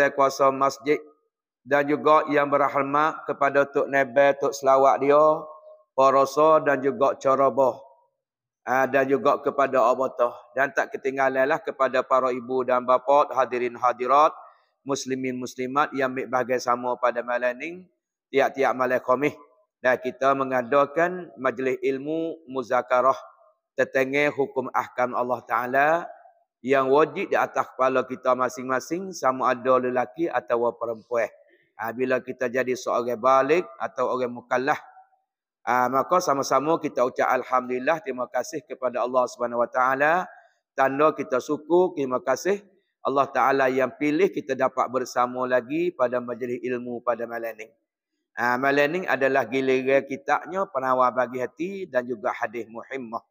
atas kuasa masjid dan juga yang berahmat kepada Tok Nebe, Tok Selawat dia, Poroso dan juga Coroboh. Ah, dan juga kepada Obotoh. Dan tak ketinggalanlah kepada para ibu dan bapa hadirin hadirat, muslimin muslimat yang ambil bahagian sama pada malam ini, tiap-tiap malam komih. Dan kita mengadakan majlis ilmu muzakarah tentang hukum ahkam Allah Ta'ala yang wajib di atas kepala kita masing-masing sama ada lelaki atau perempuan. Ha, bila kita jadi seorang balik atau orang mukallah, ha, maka sama-sama kita ucap Alhamdulillah, terima kasih kepada Allah Subhanahu SWT. Tanda kita syukur, terima kasih Allah Ta'ala yang pilih kita dapat bersama lagi pada majlis ilmu pada malam ini. Ha, malam ini adalah giliran kitabnya penawar bagi hati dan juga hadis muhimmah.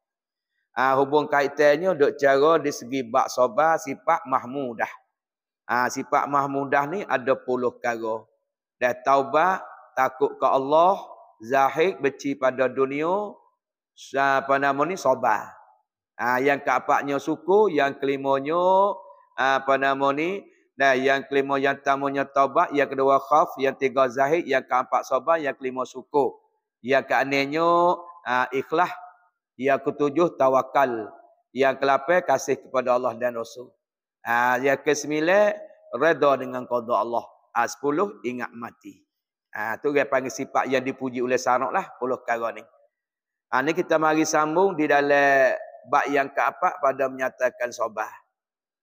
Ah ha, hubung kaitannya dok cara di segi bak soba sifat mahmudah. Ah ha, sifat mahmudah ni ada puluh kara. Dah taubat, takut ke Allah, zahid beci pada dunia, apa nama ni soba. Ha, yang keempatnya suku, yang kelimanya ha, apa nama ni Nah, yang kelima yang tamunya taubat, yang kedua khaf, yang tiga zahid, yang keempat sabar, yang kelima suku. Yang keenamnya uh, ha, ikhlas yang ketujuh tawakal. Yang kelapa kasih kepada Allah dan Rasul. Ha, yang kesembilan reda dengan qada Allah. Ha, sepuluh ingat mati. Ha, tu dia panggil sifat yang dipuji oleh sarok lah. Puluh kara ni. Ha, ni kita mari sambung di dalam bak yang keempat pada menyatakan sobah.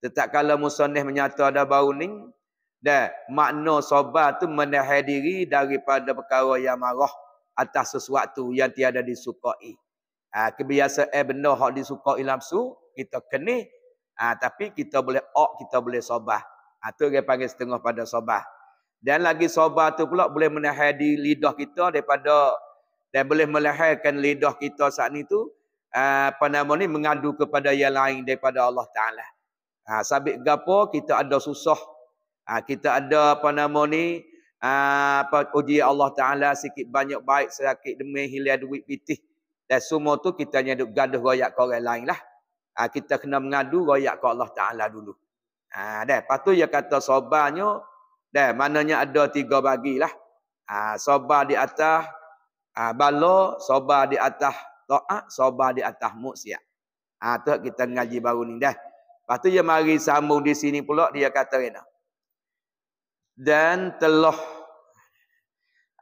Tetap kalau musonih menyata ada bau ni. Dan makna sobah tu menahir diri daripada perkara yang marah atas sesuatu yang tiada disukai. Ha, kebiasaan eh, benda hak disuka ilam su, kita kenih, Ha, tapi kita boleh ok, kita boleh sobah. Itu ha, dia panggil setengah pada sobah. Dan lagi sobah tu pula boleh menahan di lidah kita daripada dan boleh melahirkan lidah kita saat ni tu ha, apa nama ni mengadu kepada yang lain daripada Allah Taala. Ha sabik gapo kita ada susah. Ha, kita ada apa nama ni ha, apa uji Allah Taala sikit banyak baik sakit demi hilang duit pitih. Dan semua tu kita hanya duk gaduh royak ke orang lain lah. Ha, kita kena mengadu royak ke Allah Ta'ala dulu. Ha, dah. Lepas tu dia kata sobanya, dah, mananya ada tiga bagilah. Ha, ah, Sobat di atas ha, ah, balo, soba di atas to'ak, sobat di atas muksiat. Ha, tu kita ngaji baru ni dah. Lepas tu dia mari sambung di sini pula, dia kata Rina. Dan telah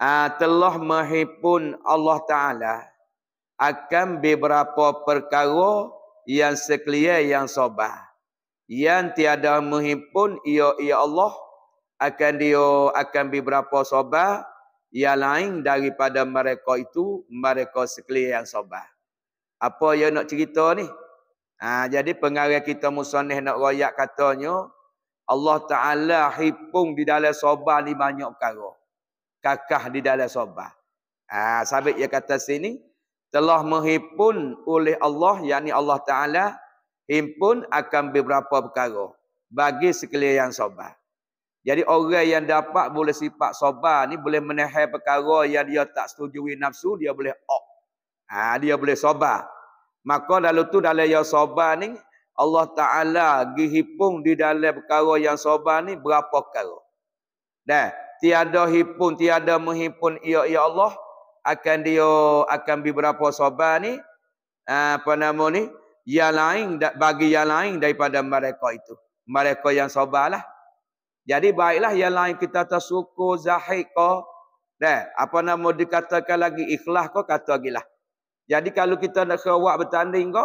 ha, telah menghimpun Allah Ta'ala akan beberapa perkara yang sekelia yang sobah. Yang tiada menghimpun ia ia Allah akan dia akan beberapa sobah yang lain daripada mereka itu mereka sekelia yang sobah. Apa yang nak cerita ni? Ha, jadi pengarah kita musonih nak royak katanya Allah Ta'ala hipung di dalam sobah ni banyak perkara. Kakah di dalam sobah. Ha, sabit yang kata sini, telah menghimpun oleh Allah yakni Allah Taala himpun akan beberapa perkara bagi sekalian yang sobat. Jadi orang yang dapat boleh sifat sobat ni boleh menahan perkara yang dia tak setujui nafsu dia boleh ok. Ha, dia boleh sobat. Maka lalu tu dalam yang sobat ni Allah Ta'ala dihipung di dalam perkara yang sobat ni berapa perkara. Dah, tiada himpun, tiada menghimpun ia-ia Allah akan dia akan beberapa sahabat ni ah, apa nama ni yang lain bagi yang lain daripada mereka itu mereka yang sabarlah jadi baiklah yang lain kita tersyukur zahid ko dah apa nama dikatakan lagi ikhlas ko kata gilah jadi kalau kita nak kawak bertanding ko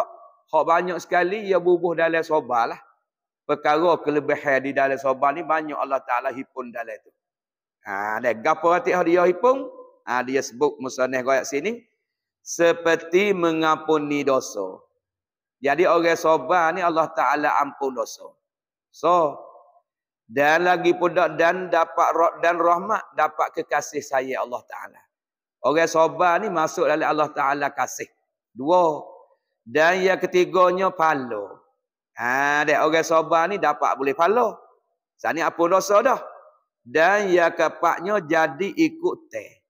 hak banyak sekali ia bubuh dalam sabarlah perkara kelebihan di dalam sabar ni banyak Allah Taala hipun dalam itu ha dah gapo hati dia hipung ha, dia sebut musanih kat sini seperti mengampuni dosa. Jadi orang soba ni Allah Taala ampun dosa. So dan lagi pun dan dapat dan rahmat dapat kekasih saya Allah Taala. Orang soba ni masuk dalam Allah Taala kasih. Dua. Dan yang ketiganya palo. Ha dek orang soba ni dapat boleh palo. Sani apa dosa dah. Dan yang keempatnya jadi ikut teh.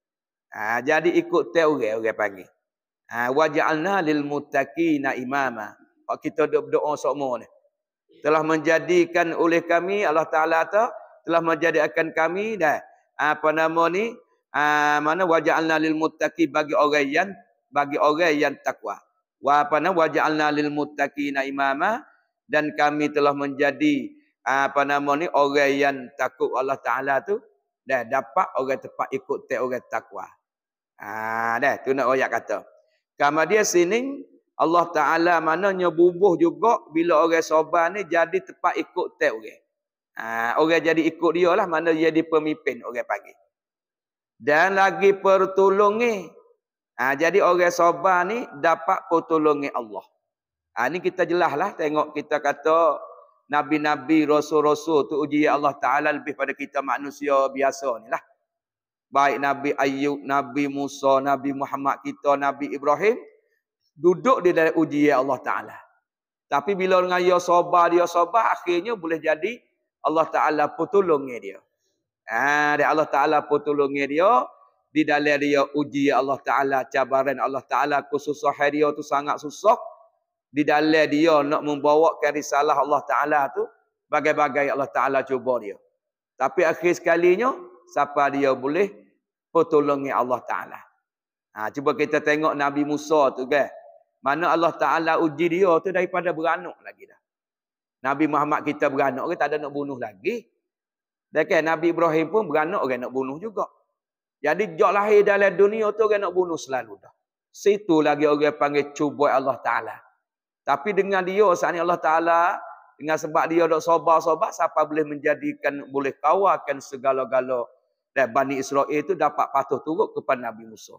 Ha, jadi ikut teori orang panggil. Ha, Waja'alna lil mutakina imama. Kalau kita berdoa semua ni. Telah menjadikan oleh kami, Allah Ta'ala tu telah menjadikan kami dah. Apa nama ni? Ha, mana waja'alna lil mutaki bagi orang yang bagi orang yang takwa. Wa apa nama waja'alna lil mutakina imama dan kami telah menjadi apa nama ni orang yang takut Allah Taala tu dah dapat orang tepat ikut teori takwa. Ah, dah tu nak royak kata. Kama dia sini Allah Taala mananya bubuh juga bila orang soban ni jadi tepat ikut tel orang. Ah, orang jadi ikut dia lah mana jadi pemimpin orang pagi. Dan lagi pertolong ni. Ah, jadi orang soban ni dapat pertolongi Allah. Ah, ni kita jelas lah tengok kita kata Nabi-Nabi, Rasul-Rasul tu uji Allah Ta'ala lebih pada kita manusia biasa ni lah baik Nabi Ayub, Nabi Musa, Nabi Muhammad kita, Nabi Ibrahim duduk di dalam ujian ya Allah Taala. Tapi bila dengan ya dia sabar, dia sabar akhirnya boleh jadi Allah Taala pertolong dia. Ah, ha, Allah Taala pertolong dia di dalam dia uji ya Allah Taala, cabaran Allah Taala kesusahan dia tu sangat susah di dalam dia nak membawa risalah Allah Taala tu bagai-bagai Allah Taala cuba dia. Tapi akhir sekalinya siapa dia boleh pertolongan Allah Ta'ala. Ha, cuba kita tengok Nabi Musa tu ke Mana Allah Ta'ala uji dia tu daripada beranak lagi dah. Nabi Muhammad kita beranak ke tak ada nak bunuh lagi. Dan kan Nabi Ibrahim pun beranak ke nak bunuh juga. Jadi jauh lahir dalam dunia tu orang nak bunuh selalu dah. Situ lagi orang panggil cuba Allah Ta'ala. Tapi dengan dia saat ini Allah Ta'ala dengan sebab dia dok sobar-sobar siapa boleh menjadikan boleh kawakan segala-galanya dan Bani Israel itu dapat patuh turut kepada Nabi Musa.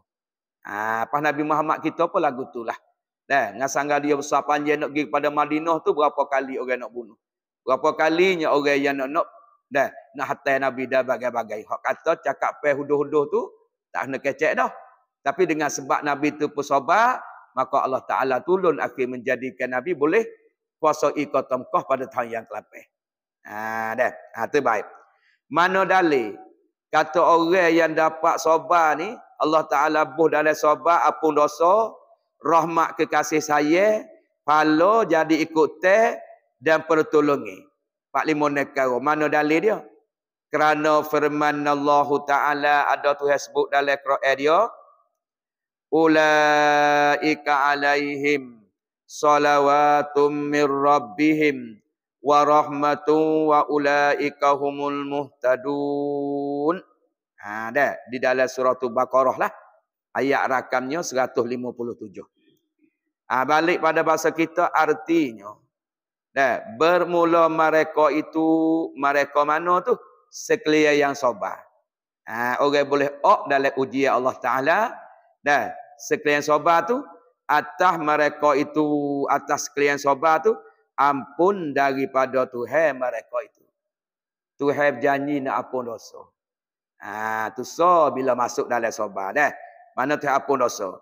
Ha, pas Nabi Muhammad kita pun lagu tu lah. Nah, dengan sangga dia besar panjang nak pergi kepada Madinah tu berapa kali orang nak bunuh. Berapa kalinya orang yang nak nak dah nak hatai Nabi dah bagai-bagai. Hak kata cakap pe huduh-huduh tu tak kena kecek dah. Tapi dengan sebab Nabi tu pesobat, maka Allah Taala tulun akhir menjadikan Nabi boleh puasa ikatam pada tahun yang kelapai. Ha dah, ha tu baik. Mana dalil? kata orang yang dapat sobat ni Allah Ta'ala buh dalam sobat apun dosa rahmat kekasih saya pala jadi ikut teh dan pertolongi Pak Limu Nekaro mana dalil dia kerana firman Allah Ta'ala ada tu yang sebut dalam Quran dia ulaika alaihim salawatum min wa rahmatun wa ulaika humul muhtadun. Ha dah di dalam surah tu Baqarah lah. Ayat rakamnya 157. Ha, balik pada bahasa kita artinya dah bermula mereka itu mereka mana tu sekalian yang sobat. Ha, orang boleh ok dalam ujian Allah Ta'ala. Dan sekalian sobat tu. Atas mereka itu. Atas sekalian sobat tu ampun daripada Tuhan mereka itu. Tuhan janji nak ampun dosa. Ha, tu so bila masuk dalam sobat dah. Eh? Mana tu ampun dosa.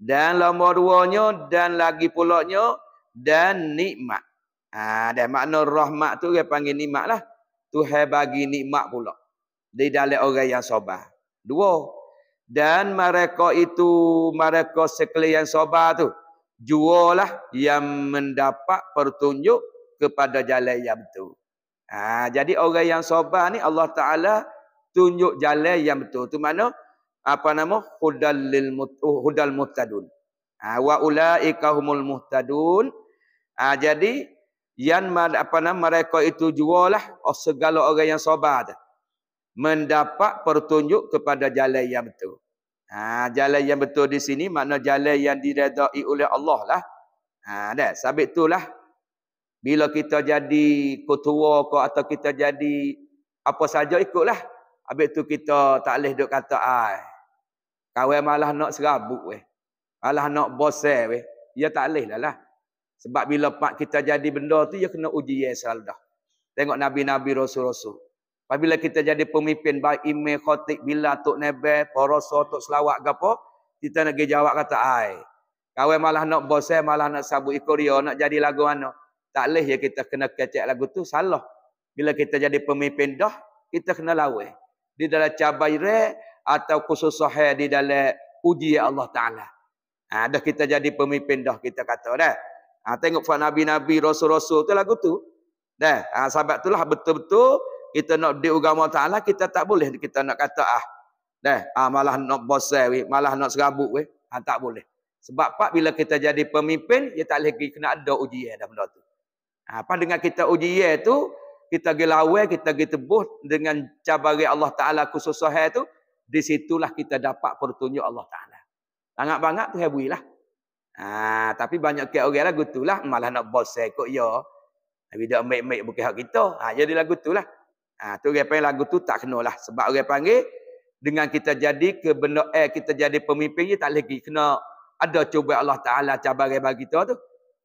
Dan lama duanya dan lagi pulaknya dan nikmat. Ha, dah makna rahmat tu dia panggil nikmat lah. Tuhan bagi nikmat pula. Di dalam orang yang sobat. Dua. Dan mereka itu, mereka sekalian sobat tu jualah yang mendapat pertunjuk kepada jalan yang betul. Ha, jadi orang yang sabar ni Allah Taala tunjuk jalan yang betul. Tu mana apa nama hudal oh, hudal muhtadun. Ha, wa ulaika humul muhtadun. Ha, jadi yang apa nama mereka itu jualah oh, segala orang yang sabar mendapat pertunjuk kepada jalan yang betul. Ha, jalan yang betul di sini makna jalan yang diredai oleh Allah lah. Ha, dah, sabit itulah. Bila kita jadi ketua ke atau kita jadi apa saja ikutlah. Habis tu kita tak boleh duk kata ai. Kawan malah nak serabut weh. Malah nak bosel weh. Ya tak boleh lah lah. Sebab bila pak kita jadi benda tu ya kena uji Yesal dah. Tengok nabi-nabi rasul-rasul. Apabila kita jadi pemimpin baik imam, khatib, bila tok nebe poroso, tok selawat ke kita nak jawab kata ai. Kawan malah nak bosel, malah nak sabu ikoria, nak jadi lagu mana. Tak leh ya kita kena kecek lagu tu salah. Bila kita jadi pemimpin dah, kita kena lawe. Di dalam cabai re atau khusus sahih di dalam uji ya Allah Ta'ala. Ha, dah kita jadi pemimpin dah kita kata dah. Ha, tengok Nabi-Nabi, Rasul-Rasul tu lagu tu. Dah. Ha, sahabat tu lah betul-betul kita nak di agama Taala kita tak boleh kita nak kata ah deh ah malah nak bosel malah nak serabut we, ha, ah, tak boleh sebab pak bila kita jadi pemimpin dia tak lagi kena ada ujian dalam benda tu ah, apa ha, dengan kita ujian tu kita gelawe kita getebuh dengan cabaran Allah Taala khususnya sahih tu di situlah kita dapat pertunjuk Allah Taala sangat-sangat tu hebuilah Ah tapi banyak ke orang lagu tu lah, Malah nak bosek kok ya. Tapi dia ambil-ambil bukan hak kita. Ha, ah, jadi lagu tu lah. Ha, tu orang panggil lagu tu tak kena lah. Sebab orang panggil dengan kita jadi ke benda eh, kita jadi pemimpin tak lagi kena ada cuba Allah Ta'ala cabar bagi kita tu.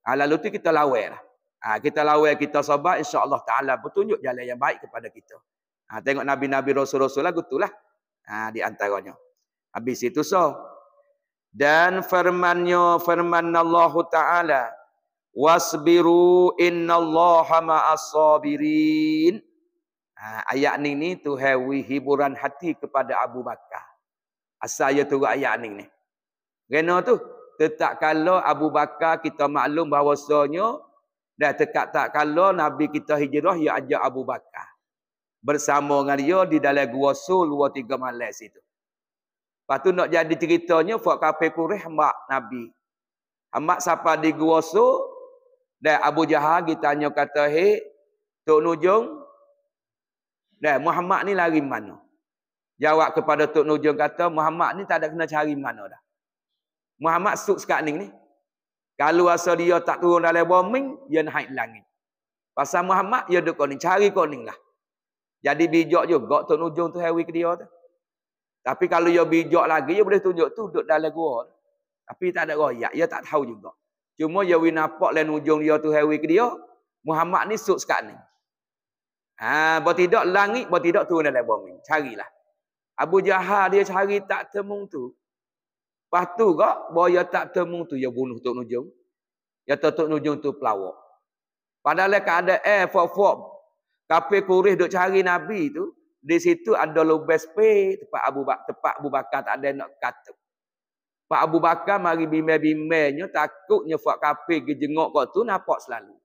Ha, lalu tu kita lawai lah. Ha, kita lawai kita sobat insya Allah Ta'ala bertunjuk jalan yang baik kepada kita. Ha, tengok Nabi-Nabi Rasul-Rasul lagu tu lah. Ha, di antaranya. Habis itu so. Dan firmannya firman Allah Ta'ala. Wasbiru inna Allah sabirin Ha, ayat ni ni tu hewi hiburan hati kepada Abu Bakar. Asal dia turut ayat ni ni. Kerana tu, tetap kalau Abu Bakar kita maklum bahawasanya, dah tetap tak kalau Nabi kita hijrah, dia ajak Abu Bakar. Bersama dengan dia di dalam Gua Sul, dua tiga malam situ. Lepas tu nak jadi ceritanya, Fak Kapi Kureh, mak Nabi. Mak siapa di Gua Sul, dan Abu Jahal, kita tanya kata, hei, Tok Nujung, dan Muhammad ni lari mana? Jawab kepada Tok Nujung kata, Muhammad ni tak ada kena cari mana dah. Muhammad suk sekat ni Kalau asal dia tak turun dalam bombing, dia naik langit. Pasal Muhammad, dia duduk ni. Cari koning lah. Jadi bijak juga Tok Nujung tu hari ke dia tu. Tapi kalau dia bijak lagi, dia boleh tunjuk tu duduk dalam gua. Tapi tak ada royak. Dia tak tahu juga. Cuma dia winapak dan ujung dia tu hari ke dia. Muhammad ni suk sekat ni. Ha, buat tidak langit, buat tidak turun dalam bumi. Carilah. Abu Jahal dia cari tak temung tu. Lepas tu kak, bahawa dia tak temung tu, dia bunuh Tok Nujung. Dia tahu Tok Nujung tu pelawak. Padahal kalau ada air, fok fok. Kapi kurih duk cari Nabi tu. Di situ ada lubes spay. Tempat Abu, ba tempat Abu Bakar tak ada nak kata. Pak Abu Bakar mari bimbing-bimbingnya takutnya fok kapi pergi jenguk kau tu nampak selalu.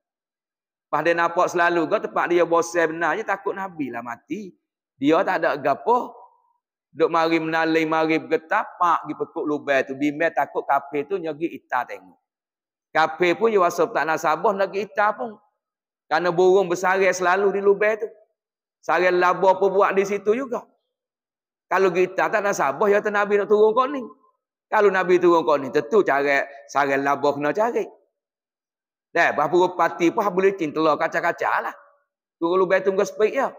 Lepas dia nampak selalu ke tempat dia bosan benar je takut Nabi lah mati. Dia tak ada gapo. Duk mari menalai mari bergetar, pak pergi pekuk lubai tu. Bimbing takut kafe tu nyogi itar tengok. Kafe pun dia rasa tak nak sabah, nyogi ita pun. Karena burung bersarai selalu di lubai tu. Sarai labu apa buat di situ juga. Kalau kita tak nak sabah, ya tu Nabi nak turun kau ni. Kalau Nabi turun kau ni, tentu cari sarai labu kena cari. Dah, berapa parti pun habis boleh telur kaca-kaca lah. Turun lubang tunggu sepik ya.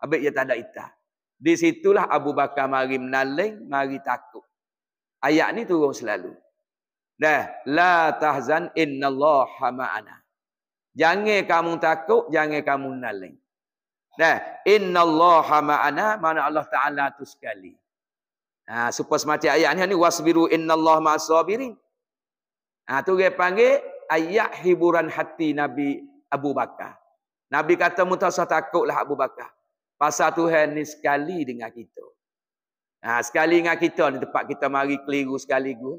Habis dia tak ada itah. Di situlah Abu Bakar mari menaling, mari takut. Ayat ni turun selalu. Dah, la tahzan innallaha ma'ana. Jangan kamu takut, jangan kamu naling. Dah, innallaha ma'ana, mana Allah Ta'ala tu sekali. Ha, supaya semacam ayat ni, ni wasbiru innallaha ma'asabirin. Ha, tu dia panggil, ayat hiburan hati Nabi Abu Bakar. Nabi kata mutasa takutlah Abu Bakar. Pasal Tuhan ni sekali dengan kita. Nah, ha, sekali dengan kita ni tempat kita mari keliru sekali gun.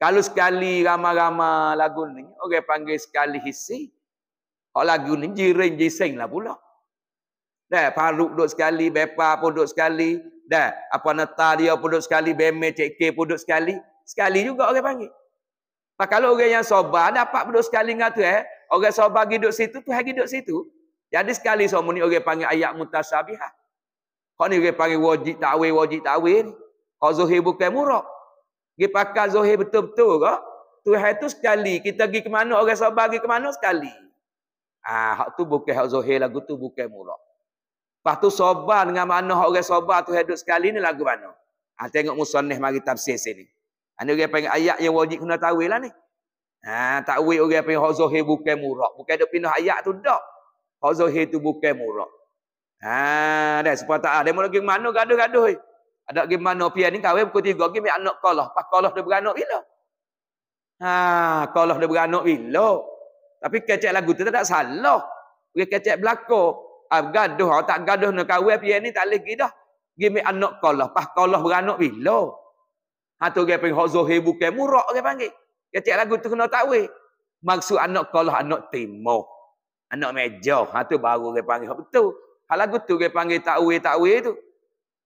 Kalau sekali ramai-ramai lagu ni, orang panggil sekali hisi. Oh lagu ni jiring jising lah pula. Dah, paruk duduk sekali, bepa pun duduk sekali. Dah, apa neta dia pun duduk sekali, beme cek pun duduk sekali. Sekali juga orang panggil. Pak kalau orang yang sobar dapat duduk sekali dengan tu eh. Orang sobar pergi duduk situ, tu pergi duduk situ. Jadi sekali semua ni orang panggil ayat mutasabihah. Kau ni orang panggil wajib ta'wil, wajib ta'wil. Kau zuhir bukan murah. Pergi pakar zuhir betul-betul ke? Tuhan tu sekali. Kita pergi ke mana, orang sobar pergi ke mana sekali. Ah, hak tu bukan hak zuhir lagu tu bukan murah. Lepas tu sobar dengan mana orang sobar tu hidup sekali ni lagu mana? Ah, tengok musonih mari tafsir sini. Ini orang panggil ayat yang wajib kena tahu lah ni. Ha, takwil orang panggil hak zahir bukan murak. Bukan ada pindah ayat tu dak. Hak zahir tu bukan murak. Ha, dah sebab tak ada mula gimana mana gaduh-gaduh. Ada gimana mana pian ni kawin pukul 3 gim anak kalah. Pas kalah dia beranak bila? Ha, kalah dia beranak bila? Tapi kecek lagu tu tak, tak salah. Bagi kecek belako. Ah ha, gaduh, ha, tak gaduh nak kawin pian ni tak leh gi dah. Gim anak kalah. Pas kalah beranak bila? Atau dia panggil Zohir bukan murak dia panggil. Dia lagu tu kena takwil. Maksud anak kalah anak timur. Anak meja. Hatu baru dia panggil. Ha, betul. Hal lagu tu dia panggil takwil takwil tu.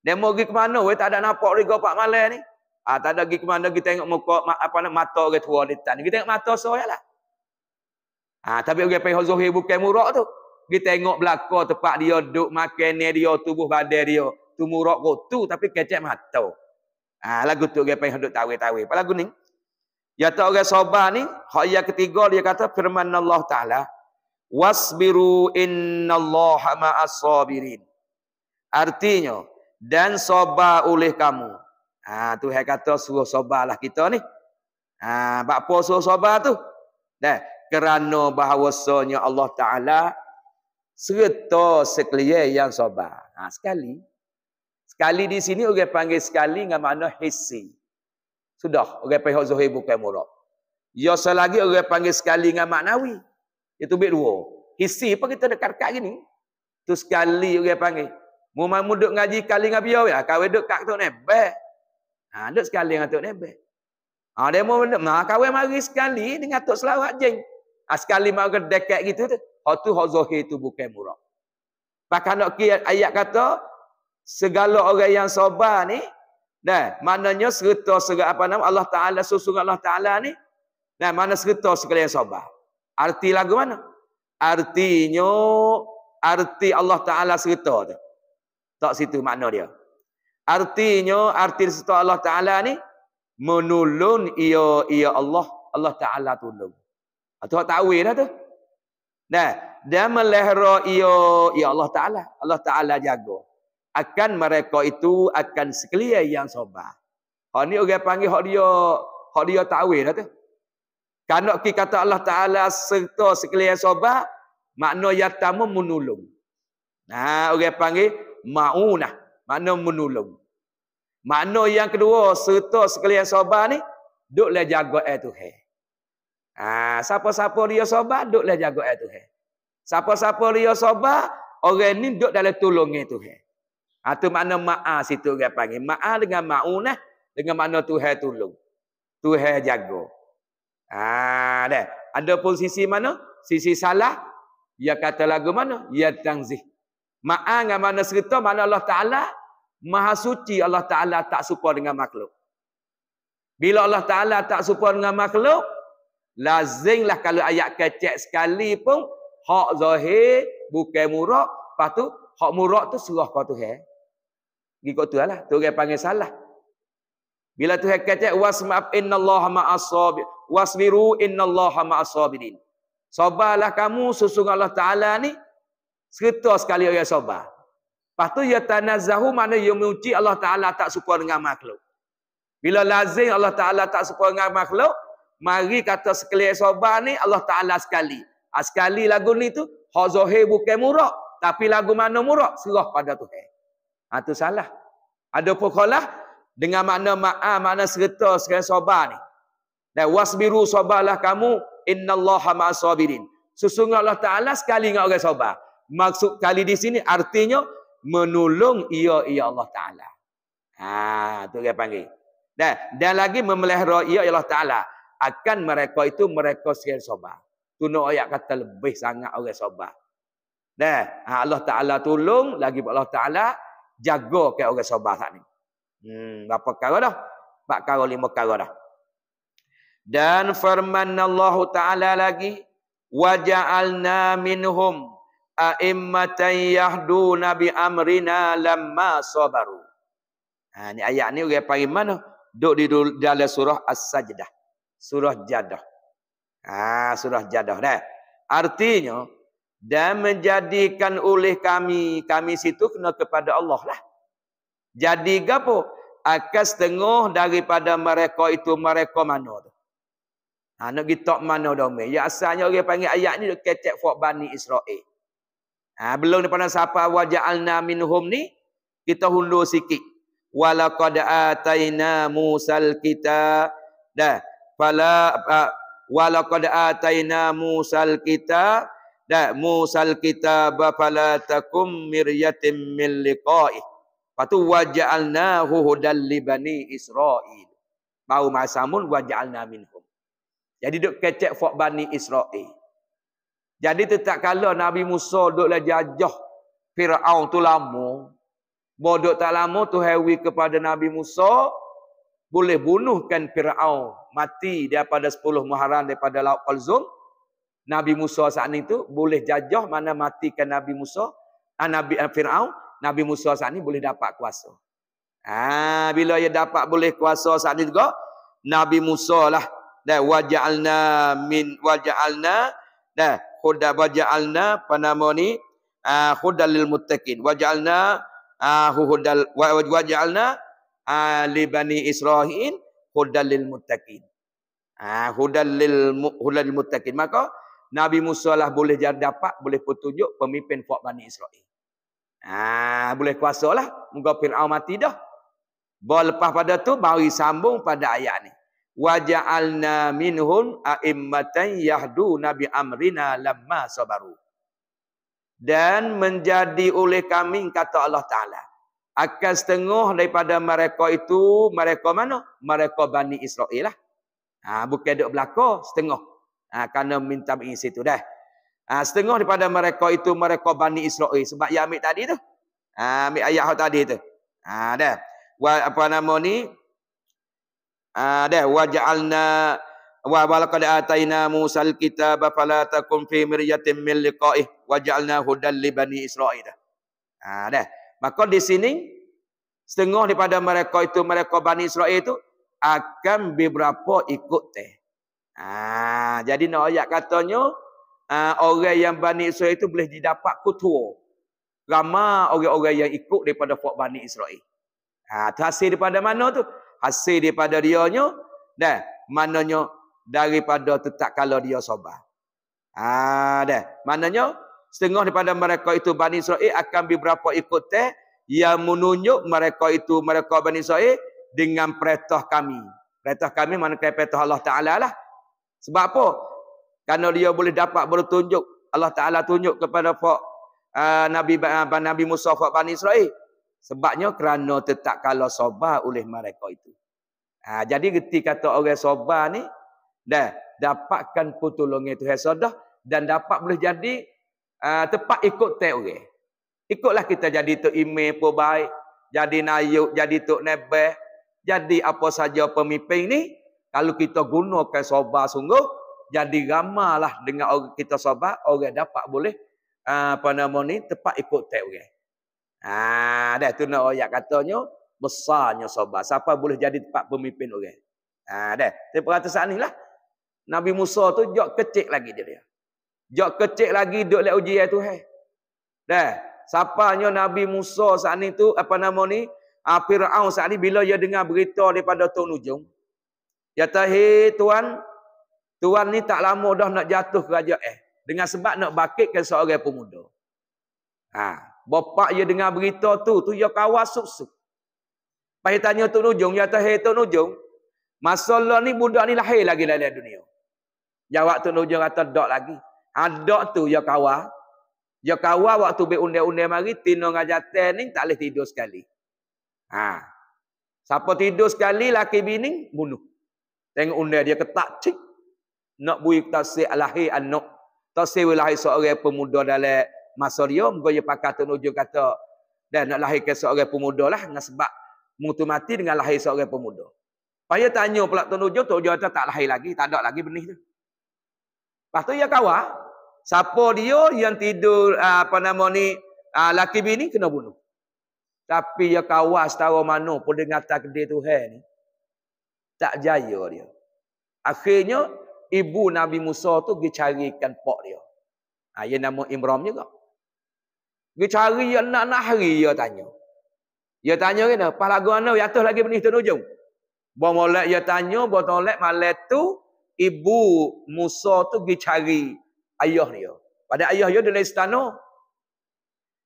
Dia mau pergi ke mana? Dia tak ada nampak riga Pak Malay ni. Ah, tak ada pergi ke mana. Kita tengok muka apa nak mata orang tua di tan. Kita tengok mata saya lah. Ah, ha, tapi orang panggil Zohir bukan murak tu. Kita tengok belakang tempat dia duduk makan dia, tubuh badan dia. Tu murak kotu. tu. Tapi kecek mata. Ha, lagu tu orang yang duduk tawai-tawai. Apa lagu ni? Ya tak orang sobah ni, hak yang ketiga dia kata firman Allah Ta'ala. Wasbiru inna Allah ma'asabirin. Artinya, dan sobah oleh kamu. Ha, tu yang kata suruh lah kita ni. Ha, apa suruh sobah tu? Dah, kerana bahawasanya Allah Ta'ala serta sekalian yang sobah. Ha, sekali. Sekali. Sekali di sini orang panggil sekali dengan makna hissi. Sudah orang pihak zahir bukan murad. Ya selagi orang panggil sekali dengan maknawi. Itu bit dua. Hissi apa kita dekat-dekat gini? Tu sekali orang panggil. Mumai muduk ngaji kali dengan biar. Ya. Kau duduk kat tu nebek. Ha, duduk sekali dengan tu nebek. Ha, dia mau muduk. Nah, kau mari sekali dengan tu selawat jeng. Ha, sekali mau ke dekat gitu tu. Hak tu hak zuhir tu bukan murah. Bahkan nak ayat kata segala orang yang sabar ni nah maknanya serta segala apa nama Allah taala susung Allah taala ni nah mana serta segala yang sabar arti lagu mana artinya arti Allah taala serta tu tak situ makna dia artinya arti serta Allah taala ni menolong ia ia Allah Allah taala tolong atau ah, tak tahu dah tu nah dan melahra ia ia Allah taala Allah taala jaga akan mereka itu akan sekelia yang sobat. Hak ni orang panggil hak dia, hak dia takwil dah tu. Kan ki kata Allah Taala serta sekelia sobat, makna yatamu menolong. Nah, orang panggil maunah, makna menolong. Makna yang kedua, serta sekelia sobat ni duklah jaga air tu hai. Ah, siapa-siapa dia sobat duklah jaga air tu hai. Siapa-siapa dia sobat, orang ni duk dalam tolongnya tu hai. Itu makna ma'a situ dia panggil. Ma'a dengan ma'unah. Eh. Dengan makna Tuhan tolong. Tuhan jago Ha, dah. Ada pun sisi mana? Sisi salah. Ya kata lagu mana? Ya tangzih. Ma'a dengan makna serta. Makna Allah Ta'ala. Maha suci Allah Ta'ala tak suka dengan makhluk. Bila Allah Ta'ala tak suka dengan makhluk. lah kalau ayat kecek sekali pun. Hak zahir. Bukan murak. Lepas tu. Hak murak tu serah kau tu. Hai ikut tu lah. Tu orang panggil salah. Bila tu kata, wasma'af innallaha ma'asabi. Wasbiru innallaha ma'asabidin. Sobahlah kamu susung Allah Ta'ala ni. Serta sekali orang sobah. Lepas tu, ya tanazahu mana yang muci Allah Ta'ala tak suka dengan makhluk. Bila lazim Allah Ta'ala tak suka dengan makhluk, mari kata sekali sobah ni Allah Ta'ala sekali. Ah, sekali lagu ni tu, Hazohe bukan murah. Tapi lagu mana murah? Serah pada Tuhan. Ha, ah, itu salah. Ada pukulah dengan makna ma'a, ah, makna serta sekarang sobar ni. Dan wasbiru sobarlah kamu, inna allaha ma'asabirin. Sesungguh Allah Ta'ala sekali dengan orang sobar. Maksud kali di sini artinya menolong ia ia Allah Ta'ala. Ha, tu dia panggil. Dan, dan lagi memelihara ia ia Allah Ta'ala. Akan mereka itu mereka sekian sobat. Itu nak ayat kata lebih sangat orang sobat. Dan Allah Ta'ala tolong. Lagi Allah Ta'ala jaga ke orang Sabah sat ni. Hmm, berapa perkara dah? Empat perkara, lima perkara dah. Dan firman Allah Taala lagi, "Wa minhum a'immatan yahduna bi amrina lamma sabaru." Ha ni ayat ni orang pergi mana? Duk di dalam surah As-Sajdah. Surah Jadah. Ha surah Jadah dah. Artinya, dan menjadikan oleh kami kami situ kena kepada Allah lah jadi gapo akan setengah daripada mereka itu mereka mana tu ha nak kita mana dome ya asalnya orang panggil ayat ni kecek fuk bani israel ha belum daripada siapa wa ja'alna minhum ni kita hundur sikit Walakad ataina musal kita dah fala uh, walaqad ataina musal kita da musal kita fala takum miryatim min liqa'i patu waja'alnahu hudal libani israil bau masamun waja'alna minhum jadi duk kecek fok bani israil jadi tetak kala nabi musa duk la jajah fir'aun tu lamo, bodoh tak lama tu hewi kepada nabi musa boleh bunuhkan fir'aun mati daripada 10 muharram daripada laut qalzum Nabi Musa saat ni tu boleh jajah mana matikan Nabi Musa, ah, Nabi ah, Firaun, Nabi Musa saat ni boleh dapat kuasa. Ah bila dia dapat boleh kuasa saat ni juga Nabi Musa lah dan waja'alna min waja'alna dah khuda waja'alna apa nama ni ah uh, khudal lil muttaqin waja'alna ah uh, hudal waja'alna ah uh, li bani israil khudal lil muttaqin ah uh, hudal lil hudal lil muttaqin maka Nabi Musa lah boleh dapat, boleh petunjuk pemimpin Fuad Bani Israel. Ah, ha, boleh kuasa lah. Moga Fir'aun mati dah. Bawa lepas pada tu, mari sambung pada ayat ni. Waja'alna minhum a'immatan yahdu nabi amrina lamma sabaru. Dan menjadi oleh kami, kata Allah Ta'ala. Akan setengah daripada mereka itu, mereka mana? Mereka Bani Israel lah. Ha, bukan duduk belakang, setengah. Ha, kerana minta mengisi situ dah. Ha, setengah daripada mereka itu mereka Bani Israel eh, sebab yang ambil tadi tu. Ha, ambil ayat hal tadi tu. Ha, dah. Wa, apa nama ni? Ha, dah. Wa ja'alna wa balaqad atayna Musa al-kitab fala fi miryatin min liqa'ih wa ja'alna hudan li Bani Israel. Ha, dah. Maka di sini setengah daripada mereka itu mereka Bani Israel itu akan beberapa ikut teh. Ha, jadi nak ayat katanya, ha, orang yang Bani Israel itu boleh didapat kutua. Ramai orang-orang yang ikut daripada Fak Bani Israel. Ha, hasil daripada mana tu? Hasil daripada dia nya, dah, mananya daripada tetap kalau dia sobat. Ha, dah, mananya setengah daripada mereka itu Bani Israel akan beberapa ikut teh yang menunjuk mereka itu mereka Bani Israel dengan perintah kami. Perintah kami mana perintah Allah Taala lah. Sebab apa? Karena dia boleh dapat bertunjuk Allah Taala tunjuk kepada Pak uh, eh, Nabi uh, Nabi Musa Pak Bani Israel. Sebabnya kerana tetap kalau sobat oleh mereka itu. Ha, jadi geti kata orang sobat ni dah dapatkan pertolongan itu hasadah dan dapat boleh jadi uh, eh, tepat ikut tak orang. Ikutlah kita jadi tu ime pun baik, jadi nayuk, jadi tu nebeh, jadi apa saja pemimpin ni kalau kita gunakan soba sungguh, jadi ramalah dengan orang kita soba, orang dapat boleh ah, apa nama ni tepat ikut tak orang. Ah, dah tu nak ayat katanya besarnya soba. Siapa boleh jadi tepat pemimpin orang. Ah, dah. Tapi perhatian lah. Nabi Musa tu jok kecil lagi dia. dia. Jok kecil lagi duk lihat ujian tu. Hey. Dah. Sapanya Nabi Musa saat ni tu, apa nama ni? Ah, Fir'aun saat ni, bila dia dengar berita daripada Tuan Ujung. Kata, hei tuan, tuan ni tak lama dah nak jatuh kerajaan. Eh. Dengan sebab nak bakitkan seorang pemuda. Ha. Bapak dia dengar berita tu, tu dia kawal susu. Pahit tanya Tok Nujung, kata, hei Tok Nujung, masalah ni budak ni lahir lagi dalam dunia. Jawab tu Nujung kata, dok lagi. Adok ha, tu dia kawal. Dia kawal waktu be undai-undai mari, tino ngajatan ni tak boleh tidur sekali. Ha. Siapa tidur sekali, laki bini, bunuh. Tengok undai dia ketak cik. Nak bui tasir alahi anak. Tasir wilahi seorang pemuda dalam masa dia. Mungkin dia pakar tenuju kata. Dan nak lahirkan seorang pemuda lah. Dengan sebab mutu mati dengan lahir seorang pemuda. Paya tanya pula tu Tenuju kata tak lahir lagi. Tak ada lagi benih tu. Lepas tu ia kawal. Siapa dia yang tidur ah, apa nama ni ah, laki bini kena bunuh. Tapi ia kawal setara mana pun dengar takdir Tuhan ni. Tak jaya dia. Akhirnya, ibu Nabi Musa tu pergi carikan pak dia. Ha, yang nama Imram juga. Pergi cari yang nak-nak hari, dia tanya. Dia tanya kena, pas lagu mana, jatuh lagi benih tu ujung. Buang molek, dia tanya, buang molek, malek tu, ibu Musa tu pergi cari ayah dia. Pada ayah dia, dia istana.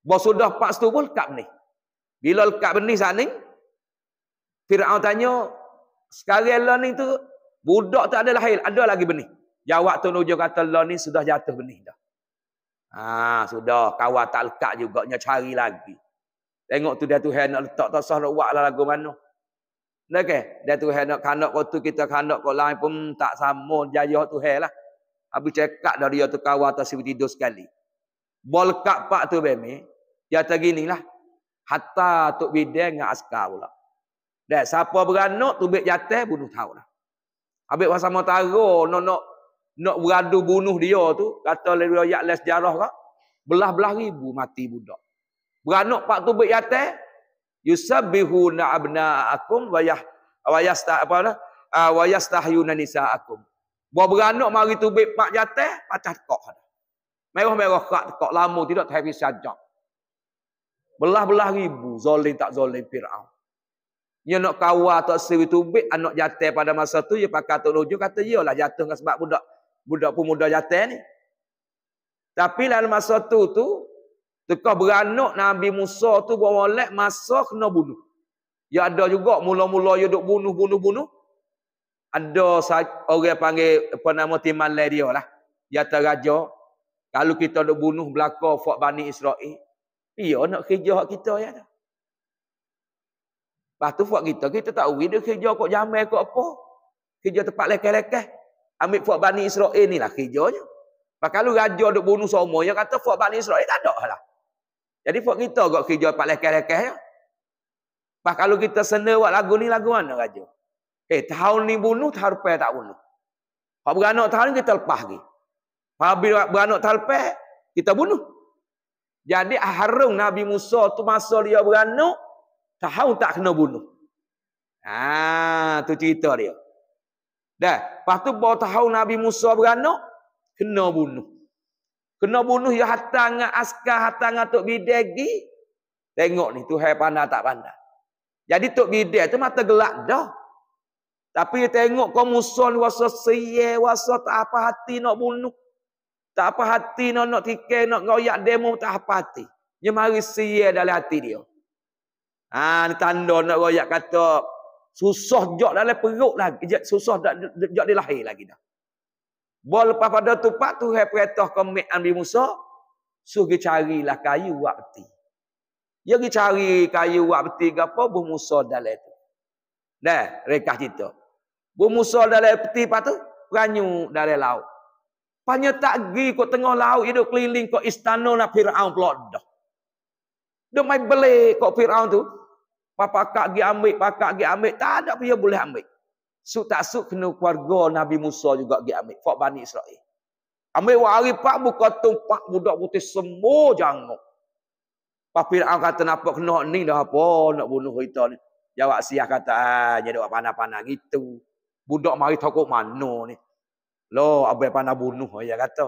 Bahawa sudah pak tu pun, lekat benih. Bila lekat benih sana, Fir'aun tanya, sekarang learning tu budak tak ada lahir, ada lagi benih. Jawab tu nuju kata learning sudah jatuh benih dah. Ha, sudah kawal tak lekat juga nya cari lagi. Tengok tu dia tu hen nak letak tak sah nak buat lah lagu mana. Okey, dia tu hen nak kanak kau tu kita kanak kau lain pun tak sama jayah tu hen lah. Habis cekak dah dia tu kawal tak sibuk tidur sekali. Bolkak pak tu bemi, dia tak ginilah. Hatta tok bidang dengan askar pula. Dan siapa beranak tubik jatuh bunuh tau lah. Habis pasal matara nak nak nak beradu bunuh dia tu kata oleh riwayat le sejarah kak belah-belah ribu mati budak. Beranak pak tubik jatuh yusabbihu na abna akum wa yah wa yasta apa lah ah, wa yastahyuna nisa akum. Buat beranak mari tubik pak jatuh patah tok. Merah-merah kak tekok lama tidak tak habis Belah-belah ribu zolim tak zolim Firaun. Yang nak kawal tak seri tubik, anak ah, jatuh pada masa tu, dia pakai tak lujur, kata, iyalah jatuh sebab budak budak pun muda jatuh ni. Tapi dalam masa tu tu, Tukar beranak Nabi Musa tu bawa lek masa kena bunuh. Ya ada juga mula-mula dia ya duk bunuh bunuh bunuh. Ada orang panggil apa nama timan lek dia lah. Ya teraja. Kalau kita duk bunuh belakang Fak Bani Israel. Ya nak kerja hak kita ya. Dah. Lepas tu buat kita, kita tak tahu dia kerja kok jamai kok apa. Kerja tempat lekeh-lekeh. Ambil buat Bani Israel eh, ni lah kerjanya. Lepas kalau raja duk bunuh semua, dia kata buat Bani Israel eh, tak ada lah. Jadi buat kita kok kerja tempat lekeh-lekeh ya. Lepas kalau kita sena buat lagu ni, lagu mana raja? Eh, tahun ni bunuh, tahun pay tak bunuh. Kalau beranak tahun ni, kita lepas lagi. Kalau beranak tahun pay, kita bunuh. Jadi ah, harung Nabi Musa tu masa dia beranak, tahu tak kena bunuh. Ah, tu cerita dia. Dah, lepas tu bawa tahu Nabi Musa beranak, kena bunuh. Kena bunuh ya hatta dengan askar, hatta dengan Bidegi. Tengok ni, Tuhan pandai tak pandai. Jadi Tok Bidek tu mata gelak dah. Tapi tengok kau musuh ni wasa seye, wasa tak apa hati nak bunuh. Tak apa hati nak nak tikai, nak ngoyak demo, tak apa hati. Dia mari seye dalam hati dia. Ha, ni tanda nak royak kata. Susah jok dalam perut lagi. Susah jok di lahir lagi dah. Bawa lepas pada tu, Pak tu yang perintah ke Mek Ambi Musa. Suruh dia carilah kayu wakti. Dia pergi cari kayu wakti ke apa, Bu Musa dalam itu. Nah, rekah cerita. Bu Musa dalam peti Pak tu, peranyu dalam laut. Panya tak pergi ke tengah laut, hidup keliling ke istana na Fir'aun pulak dah. Dia main beli ke Fir'aun tu, Pakak kak pergi ambil, pakak pergi ambil. Tak ada pun dia boleh ambil. Suk tak su, kena keluarga Nabi Musa juga pergi ambil. Fak Bani Israel. Ambil wari pak buka tumpak budak putih semua jangok. Pak Fir'aun kata nak kena ni dah apa nak bunuh kita ni. Jawab siah kata, ah, dia panah-panah gitu. Budak mari takut mana ni. Loh, abang panah bunuh. Dia kata.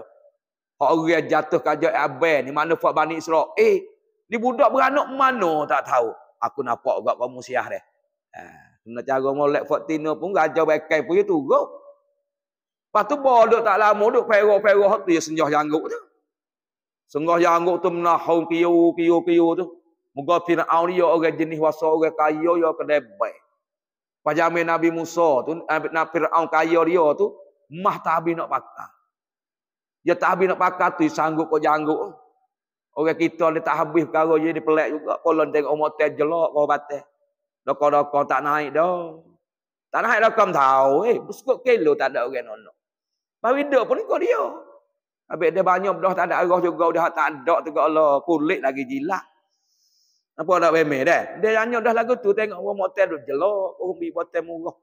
Orang jatuh kajak eh, abang ni. Mana Fak Bani Israel. Eh, ni budak beranak mana tak tahu aku nampak gak kamu siah dia. Ha, nak cara molek Fatina pun gajah bekai pun itu gak. Lepas tu bodoh tak lama duk perok-perok hak tu ya senjah janggut tu. Senjah janggut tu menahau kiyo kiyo kiyo tu. Moga Firaun ni ya orang jenis wasa orang kaya ya kedebai. Pas zaman Nabi Musa tu eh, Nabi Firaun kaya dia tu mah tabi nak pakai. Ya tabi nak pakai tu sanggup kok janggut. Orang kita ni tak habis perkara je ni pelak juga. Kalau tengok umur teh kau batas. dok dok tak naik dah. Tak naik dah kamu tahu. Eh, bersekut kilo tak ada orang nak. Mawida pun kau dia. Habis dia banyak dah tak ada arah juga. Dia tak ada tu kat Allah. Kulit lagi jilat. Apa nak bemeh dah? Dia hanya dah lagu tu. Tengok orang motel tu jelak. Oh, mi motel murah.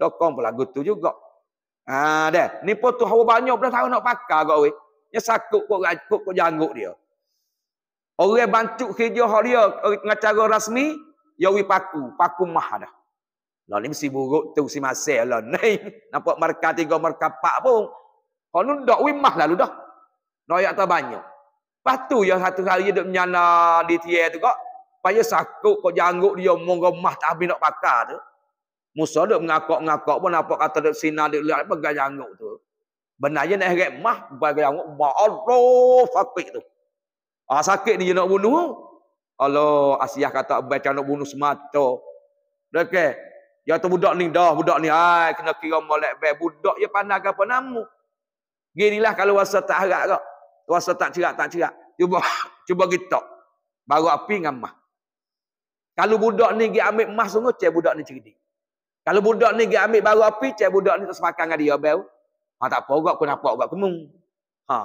Dokong pun lagu tu juga. Ah, dah. Ni pun tu hawa banyak dah tahu nak pakai kau weh. Ya sakut kok kok janguk dia. Orang bancuk kerja hak dia dengan cara rasmi, ya wi paku, paku mah dah. Lah ni mesti buruk tu si masal, lah ni. Nampak markah tiga markah pak pun. Kalau nun dak wi mah lalu dah. Noyak tak banyak. Patu yang satu hari dia menyana di tiar tu kok. Payah sakuk kok janggut dia mau mah tak habis nak pakar tu. Musa dia mengakak-ngakak pun nampak kata dia sinar dia lihat apa janggut tu. Benarnya nak heret mah bagi janggut. Ma'aruf hakik tu. Ah sakit ni nak bunuh. Allah Asiah kata baca nak bunuh semata. Okey. Ya tu budak ni dah budak ni ai kena kira molek be budak ya pandai ke apa namu. Ginilah kalau rasa tak harap kak. Rasa tak cerak tak cerak. Cuba cuba kita. Baru api ngam mah. Kalau budak ni gi ambil emas sungguh cek budak ni cerdik. Kalau budak ni gi ambil baru api cek budak ni tak sepakan dengan dia bel. Ha ah, tak apa gak aku nampak gak kemung. Ha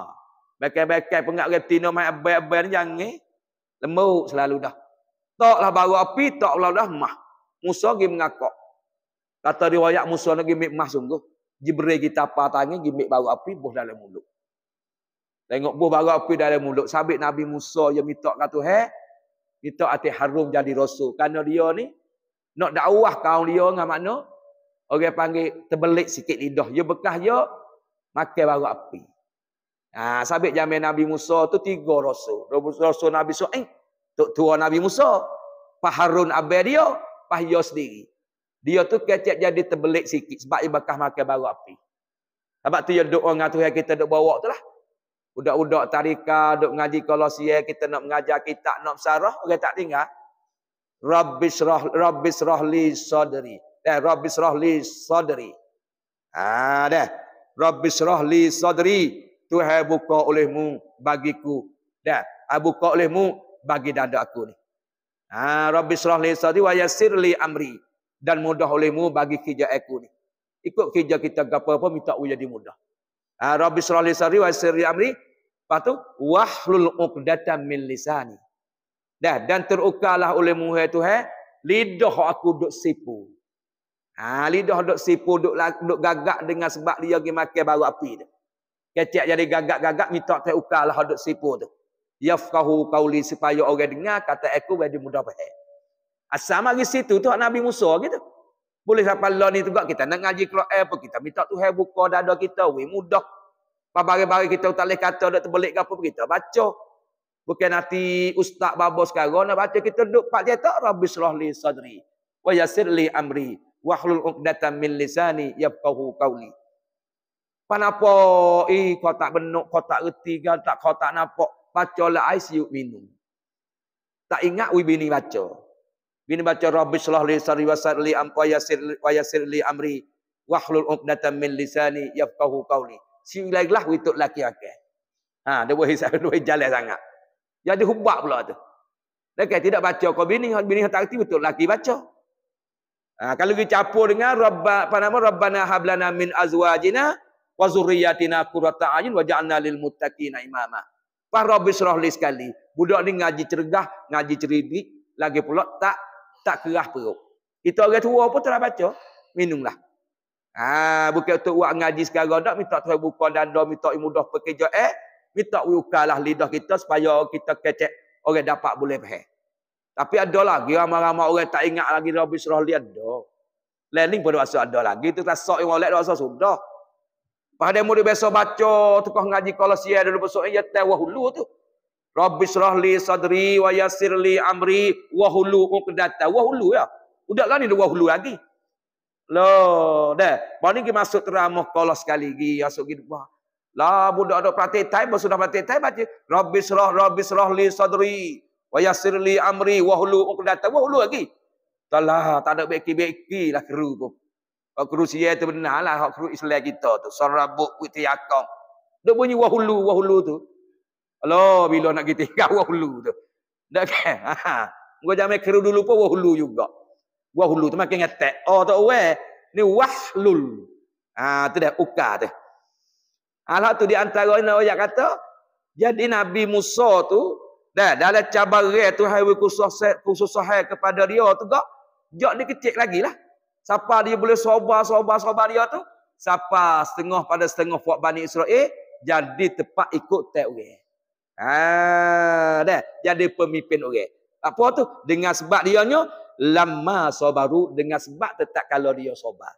Bekai-bekai pengak retina mai abai-abai ni jangan eh. Lembut selalu dah. Taklah bau api, taklah dah mah. Musa pergi mengakak. Kata riwayat Musa nak gimik mah sungguh. Jibril kita apa tangi gimik bau api buh dalam mulut. Tengok buh bau api dalam mulut. Sabit Nabi Musa yang minta kat tu eh? minta ati harum jadi rasul. Karena dia ni nak dakwah kaum dia dengan makna orang panggil terbelik sikit lidah. Ya bekas ya makai bau api. Ha, sabit zaman Nabi Musa tu tiga rasul. Rasul Nabi Su'in. Eh, tok tua Nabi Musa. Pak Harun Abel dia. Pak sendiri. Dia tu kecek jadi terbelik sikit. Sebab dia bakal makan baru api. Sebab tu dia duduk dengan Tuhan kita duduk bawa tu lah. Budak-budak tarika, duduk mengaji kolosia, kita nak mengajar kita nak bersarah, orang okay, tak tinggal. Rabbis roh, rabbis roh li sadri. Eh, rabbis roh li sadri. Ah, dah. Rabbis rohli li Tuhan buka olehmu bagiku dah. Ha, buka olehmu bagi dada aku ni. Ha, Rabbi surah li sadri wa yassir li amri. Dan mudah olehmu bagi kerja aku ni. Ikut kerja kita ke apa-apa, minta aku jadi mudah. Ha, Rabbi surah li sadri wa yassir li amri. Lepas tu, wahlul uqdatan min lisani. Dah, dan terukalah olehmu hai tu hai. Lidah aku duduk sipu. Ha, lidah duk sipu, duk, duk gagak dengan sebab dia pergi makan baru api dia. Ketiak jadi gagak-gagak minta tak ukar lah hadut sipu tu. Yafkahu kauli supaya orang dengar kata aku jadi mudah faham. Asal mari situ tu Nabi Musa gitu. Boleh sampai lah ni juga kita nak ngaji Quran pun kita minta Tuhan buka dada kita we mudah. Apa bari-bari kita tak boleh kata dak terbelik ke kita baca. Bukan nanti ustaz babo sekarang nak baca kita duduk pak cetak Rabbi li sadri wa yassir li amri wa hlul uqdatam min lisani yafqahu qawli. Panapa i eh, kau tak benuk, kau tak reti, kau tak kau tak nampak. Baca ais lah, yuk minum. Tak ingat we bini baca. Bini baca Rabbi shalah li sari wa sari wa yasir li, amri wa hlul uqdatan min lisani yafqahu qawli. Si ilailah laki akeh. Ha, dia boleh sangat jalan sangat. Jadi hubak pula tu. Lagi tidak baca kau bini, bini tak reti betul laki baca. Ha, kalau kita campur dengan rabb apa nama rabbana hablana min azwajina wa zurriyatina qurrata ayun wa ja'alna lil muttaqina imama. Pak Rob israh sekali. Budak ni ngaji cergah, ngaji ceridik, lagi pula tak tak kerah perut. Kita orang tua pun tak baca, minumlah. Ha, bukan untuk buat ngaji sekarang dak minta Tuhan buka dada, minta imudah pekerja eh, minta ukalah lidah kita supaya kita kecek orang dapat boleh faham. Tapi ada lagi ramai-ramai orang tak ingat lagi Rabi Surah Lian. Lain ni pun ada ada lagi. Itu tak sok yang boleh, ada sudah. Pada murid biasa baca tukah ngaji kalau kolosia dulu besok eh, ya wahulu tu. Rabbi syrahli sadri wa yassirli amri wahulu hulu oh, uqdata. wahulu ya. Udah lah ni dua wahulu lagi. Loh, dah. Bawa ni masuk teramuh kalau sekali lagi. Masuk gitu. Wah. Lah, budak ada pelatih time. Bawa sudah pelatih time baca. Rabbi syrah, Rabbi syrahli sadri wa yassirli amri wahulu hulu oh, uqdata. wahulu lagi. Tak lah, tak ada beki-beki lah keru pun. Hak kerusia tu benarlah hak kerusia Islam kita tu. Sarabuk kita yakam. Dia bunyi wahulu, wahulu tu. Alah, bila nak kita ikat wahulu tu. dah kan? Gua jamai keru dulu pun wahulu juga. Wahulu tu makin ngetek. Oh, tak apa. Eh? Ni wahlul. Ha, tu dah uka tu. Alah tu di ni orang kata, jadi Nabi Musa tu, dah dah dalam cabaran tu, hari khusus sahaya kepada dia tu, tak? Jok ni kecil lagi lah. Siapa dia boleh sobar, sobar, sobar dia tu? Siapa setengah pada setengah buat Bani Israel, jadi tepat ikut tak orang. Ah, dah. Jadi pemimpin orang. Apa tu? Dengan sebab dia ni, lama sobaru, dengan sebab tetap kalau dia sobar.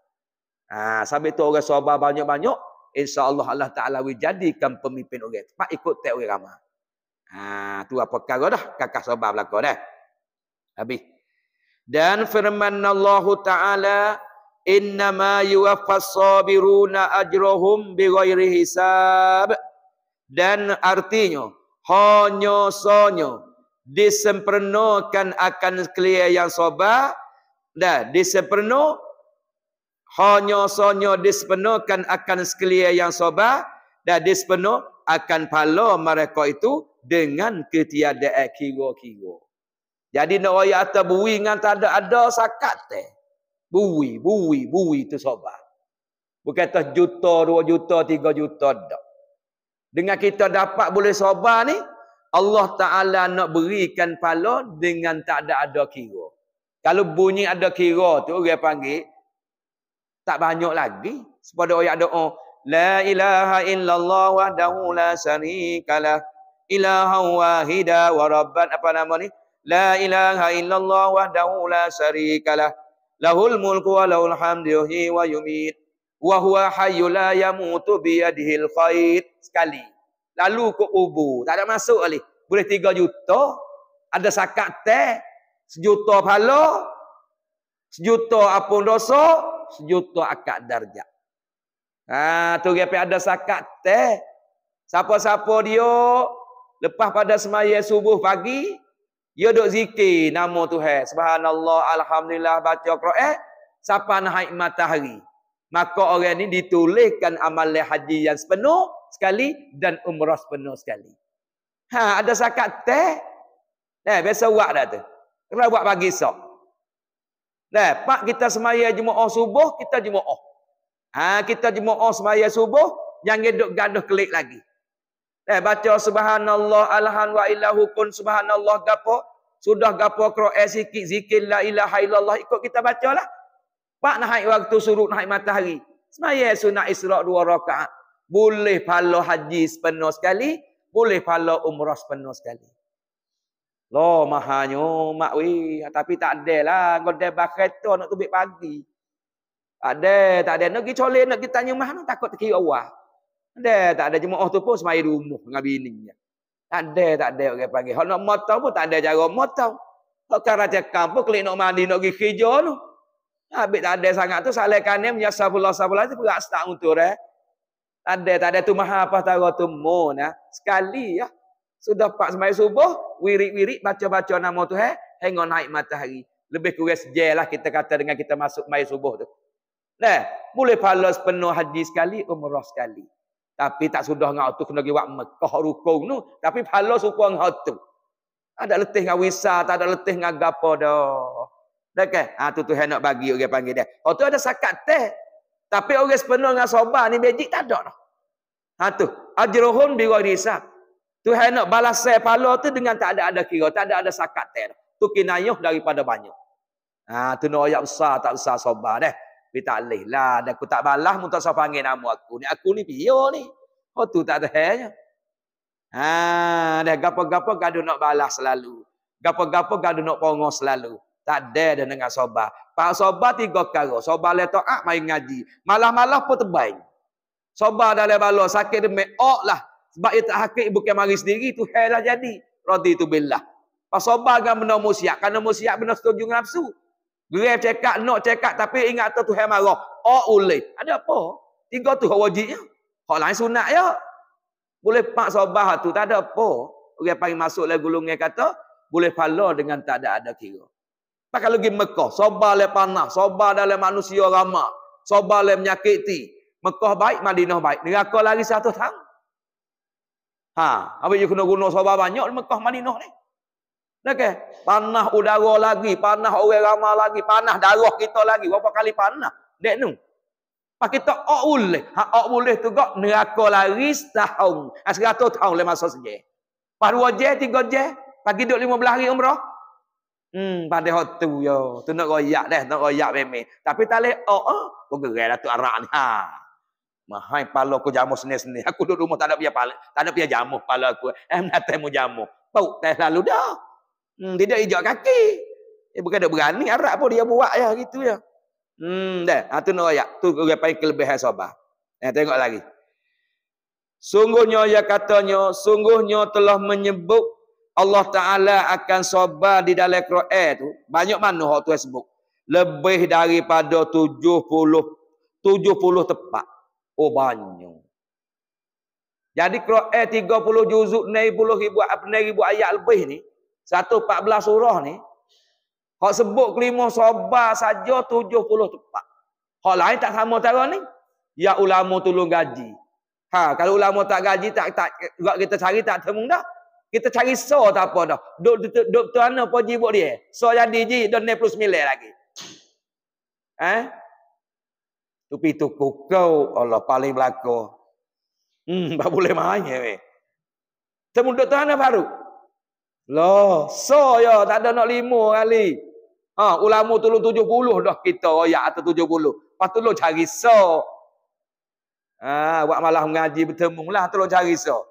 Ah, ha, sampai tu orang sobar banyak-banyak, insyaAllah Allah Ta'ala jadikan pemimpin orang. Tepat ikut tak orang ramah. Ha, ah, tu apa kata dah? Kakak sobar belakang dah. Habis dan firman Allah Taala Inna ma yuwaffas sabiruna ajrohum bighairi hisab dan artinya hanya sonyo disempurnakan akan kelia yang soba. dan disempurno, hanya sonyo disempurnakan akan sekelia yang soba. dan disempurno akan pahala mereka itu dengan ketiadaan kira-kira. Jadi nak raya atas bui dengan tak ada ada sakat teh. Bui, bui, bui tu sobat. Bukan atas juta, dua juta, tiga juta dah. Dengan kita dapat boleh sobat ni, Allah Ta'ala nak berikan pala dengan tak ada ada kira. Kalau bunyi ada kira tu, dia panggil, tak banyak lagi. Sepada orang ada, oh, La ilaha illallah wa daulah sarikalah ilaha wahida wa rabban apa nama ni La ilaha illallah wahdahu la syarikalah. Lahul mulku wa lahul hamdihi wa yumit. Wa huwa hayu la yamutu biyadihil khayit. Sekali. Lalu ke ubu, Tak ada masuk lagi. Boleh tiga juta. Ada sakat teh. Sejuta pahala. Sejuta apun dosa. Sejuta akad darjah. Ha, tu gapi ada sakat teh. Siapa-siapa dia lepas pada semaya subuh pagi dia ya duk zikir nama Tuhan. Subhanallah, Alhamdulillah, baca Quran. Eh, siapa naik matahari? Maka orang ini ditulihkan amal haji yang sepenuh sekali dan umrah sepenuh sekali. Ha, ada sakat teh. Eh, biasa buat dah tu. Kena buat pagi sok. Nah, eh, pak kita semaya oh subuh, kita oh. Ha, kita oh semaya subuh, yang hidup gaduh kelik lagi. Eh, baca subhanallah alhamdulillah kun subhanallah gapo sudah gapo Quran eh, sikit zikir la ilaha illallah ikut kita baca lah. Pak nak haid waktu suruh nak haid matahari. Semaya sunnah Isra' dua rakaat. Boleh pahala haji sepenuh sekali. Boleh pahala umrah sepenuh sekali. Loh mahanya mak weh. Tapi tak ada lah. Kau ada bakhetor nak tubik pagi. Tak ada, tak ada. Nak pergi colin, nak pergi tanya mahanya takut terkira Allah. Ada, tak ada jemaah oh, tu pun semaya rumuh dengan bininya. Tak ada, tak ada orang panggil. Kalau nak motor pun tak ada cara motor. Kalau kan raja kampung, klik nak mandi, nak pergi kerja tu. Habis tak ada sangat tu, salahkan dia, menyiasafullah, sabulah dia, berat setak untuk dia. Eh. Tak ada, tak ada tu maha apa tahu tu mohon. Eh. Ha. Sekali ya. Sudah pak semai subuh, wirik-wirik, baca-baca nama tu. Eh. Hengok naik matahari. Lebih kurang sejel lah kita kata dengan kita masuk mai subuh tu. Nah, boleh pahala sepenuh haji sekali, umrah sekali. Tapi tak sudah dengan tu kena pergi buat Mekah rukun tu. Tapi pahala suka dengan tu. Ada letih dengan wisa, tak ada letih dengan gapo dah. Okay. Ha, tu tu nak bagi orang okay, panggil dia. Oh tu ada sakat teh. Tapi orang sepenuh dengan sobat ni bejik tak ada dah. Ha tu. Ajrohun biwa risak. Tu nak balas saya pala tu dengan tak ada ada kira. Tak ada ada sakat teh. Tu kinayuh daripada banyak. Ha tu nak no, ayat besar tak besar sobat dah. Bi tak leh lah. Dan aku tak balas pun tak panggil nama aku. Ni aku ni piyo ni. Oh tu tak tahannya. Ha, dah gapo-gapo gaduh nak balas selalu. Gapo-gapo gaduh nak pongos selalu. Tak ada dah dengan soba. Pak soba tiga karo. Soba le taat ah, main ngaji. Malah-malah pun terbaik. Sobat dah le balo sakit demi ok lah. Sebab dia tak hakik bukan mari sendiri itu hal lah jadi. Radhi tu billah. Pak soba gam benda musiak. Karena musiak benar setuju nafsu. Gerai cekak, nak cekak tapi ingat tu Tuhan marah. Oh boleh. Ada apa? Tiga tu hak wajibnya. Hak lain sunat ya. Boleh pak sobah tu tak ada apa. Orang panggil masuk lagi gulungnya kata, boleh pala dengan tak ada ada kira. Pak kalau pergi Mekah, sobah le panah, sobah dalam manusia ramah, sobah le menyakiti. Mekah baik, Madinah baik. Neraka lari satu tahun. Ha, apa you kena guna sobah banyak di Mekah Madinah ni? Okay. Panah udara lagi, panah orang ramai lagi, panah darah kita lagi. Berapa kali panah? Dek nu. Pak kita ok boleh. Ha ok boleh tu gak neraka lari setahun. Ha seratus tahun le lah masa saja. Pak dua je, tiga je. Pak duduk lima belah hari umrah. Hmm, pada hotu yo. Tu nak royak dah, nak royak meme. Tapi tak leh ok oh, ah. Oh. Ko gerai lah tu arak ni. Ha. Mahai palo ko jamu seni-seni. Aku duduk rumah tak ada pia palo. Tak ada pia jamu palo aku. Em nak temu jamu. Bau teh lalu dah. Hmm, dia dah ijak kaki. Dia bukan ada berani Arab pun dia buat ya gitu ya. Hmm, dah. Ha tu noyak. Tu orang panggil kelebihan sabar. Ya, ha, tengok lagi. Sungguhnya ya katanya, sungguhnya telah menyebut Allah Ta'ala akan sabar di dalam Quran tu. Banyak mana orang tu yang sebut. Lebih daripada 70, 70 tepat. Oh banyak. Jadi Quran 30 juzuk, 90 ribu, ribu ayat lebih ni. Satu empat belas surah ni. Hak sebut kelima sobat saja tujuh puluh tempat. Hak lain tak sama cara ni. Ya ulama tolong gaji. Ha, kalau ulama tak gaji, tak tak, tak kita cari tak temu dah. Kita cari so tak apa dah. Duk duk duk tu ana apa ji buat dia. So jadi ji dan 99 lagi. Eh? Ha? Tupi tu kau Allah paling belaka. Hmm, tak boleh main ya we. Temu duk tu ana baru. Loh, so ya, tak ada nak lima kali. Ha, ulama tolong tujuh puluh dah kita ya atau tujuh puluh. Lepas tolong cari so. Ha, buat malah mengaji bertemu lah, tu tolong cari so.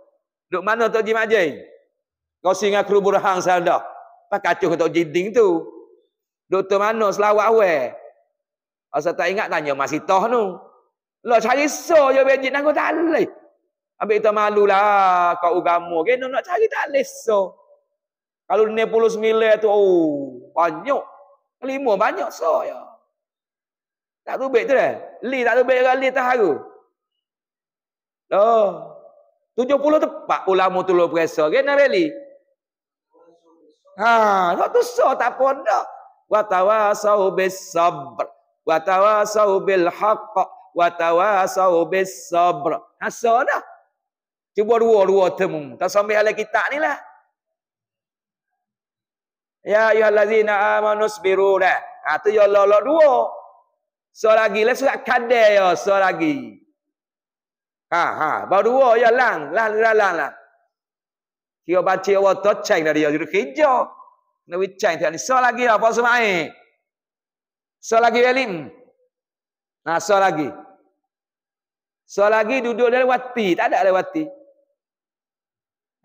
Duk mana tu Haji Majin? Kau singa kru burhan saya dah. Pak kacau kata jinding tu. Doktor mana selawat awal? Asal tak ingat tanya masih toh tu. Loh, cari so ya benjit nak kau tak boleh. Ambil kita malu lah, kau ugamu. Kena nak cari tak boleh so. Kalau ni puluh sembilan tu, oh, banyak. Lima banyak so ya. Tak tubik tu dah. Li tak tubik dengan li terharu. Oh. Tujuh puluh tepat ulama tu lo perasa. Kena beli. Ha, tak tu so tak pondok. Wa tawasau bis sabr. Wa tawasau bil haqq. Wa tawasau bis sabr. Ha, dah. Cuba dua-dua temu. Tak sampai alat kitab ni lah. Ya ayyuhallazina amanu sabiru dah. Ha tu yo ya lolo dua. So lagi lah surat kadar yo ya, so lagi. Ha ha baru dua ya lang lang lang lang. lang. Kio baca wa to chain dari yo jadi Na Nawi chain tu ni so lagi apa semai? So lagi elim. Nah ha, so lagi. So lagi duduk wati. tak ada lewati.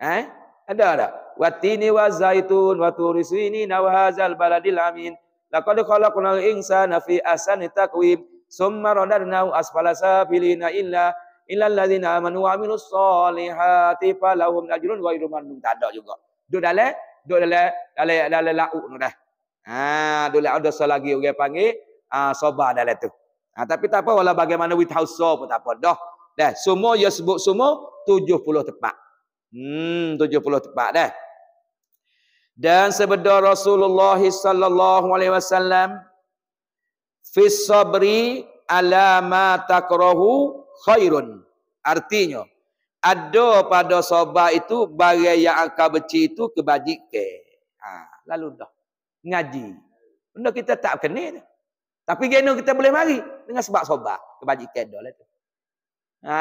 Eh? Ada tak? watini wa zaitun wa turisini wa hazal baladil amin laqad khalaqnal insana fi ahsani taqwim summa radadnahu asfala safilina illa illa alladhina amanu wa aminu salihati falahum ajrun wa irman tak ada juga duk dalam duk dalam dalam dalam lau tu dah ha duk dalam ada selagi orang panggil ha sabar dalam tu ha tapi tak apa wala bagaimana with house so pun tak apa dah dah semua ya sebut semua 70 tepat hmm 70 tepat dah dan sebedar Rasulullah sallallahu alaihi wasallam fi sabri ala ma takrahu khairun artinya ada pada sobat itu barang yang akan beci itu kebajikan ha lalu dah ngaji benda kita tak kena dah. tapi gena kita boleh mari dengan sebab sobat kebajikan dah lah tu ha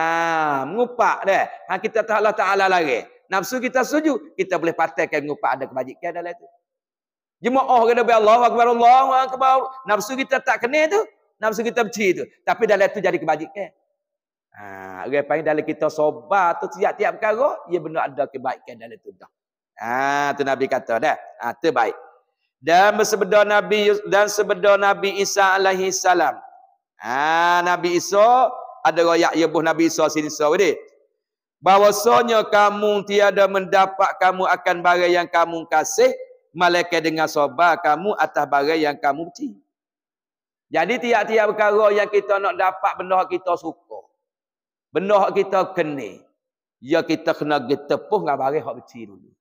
mengupak dah ha kita tak Allah taala lagi Nafsu kita setuju. Kita boleh patahkan mengupak ada kebajikan dalam itu. Jemaah oh, kena beri Allah, Akbar Allah, Akbar. Nafsu kita tak kena itu. Nafsu kita benci itu. Tapi dalam itu jadi kebajikan. Ha, orang panggil dalam kita sobat tu tiap-tiap perkara, ia benar ada kebaikan dalam itu. Ah, ha, tu Nabi kata dah. Ha, tu baik. Dan sebeda Nabi dan sebeda Nabi Isa alaihi salam. Ah, Nabi Isa ada royak ya buh Nabi Isa sini so, so bahwasanya kamu tiada mendapat kamu akan barang yang kamu kasih malaikat dengan sabar kamu atas barang yang kamu benci. Jadi tiap-tiap perkara yang kita nak dapat benda kita suka. Benda kita kena. Ya kita kena getepuh dengan barang hak benci dulu.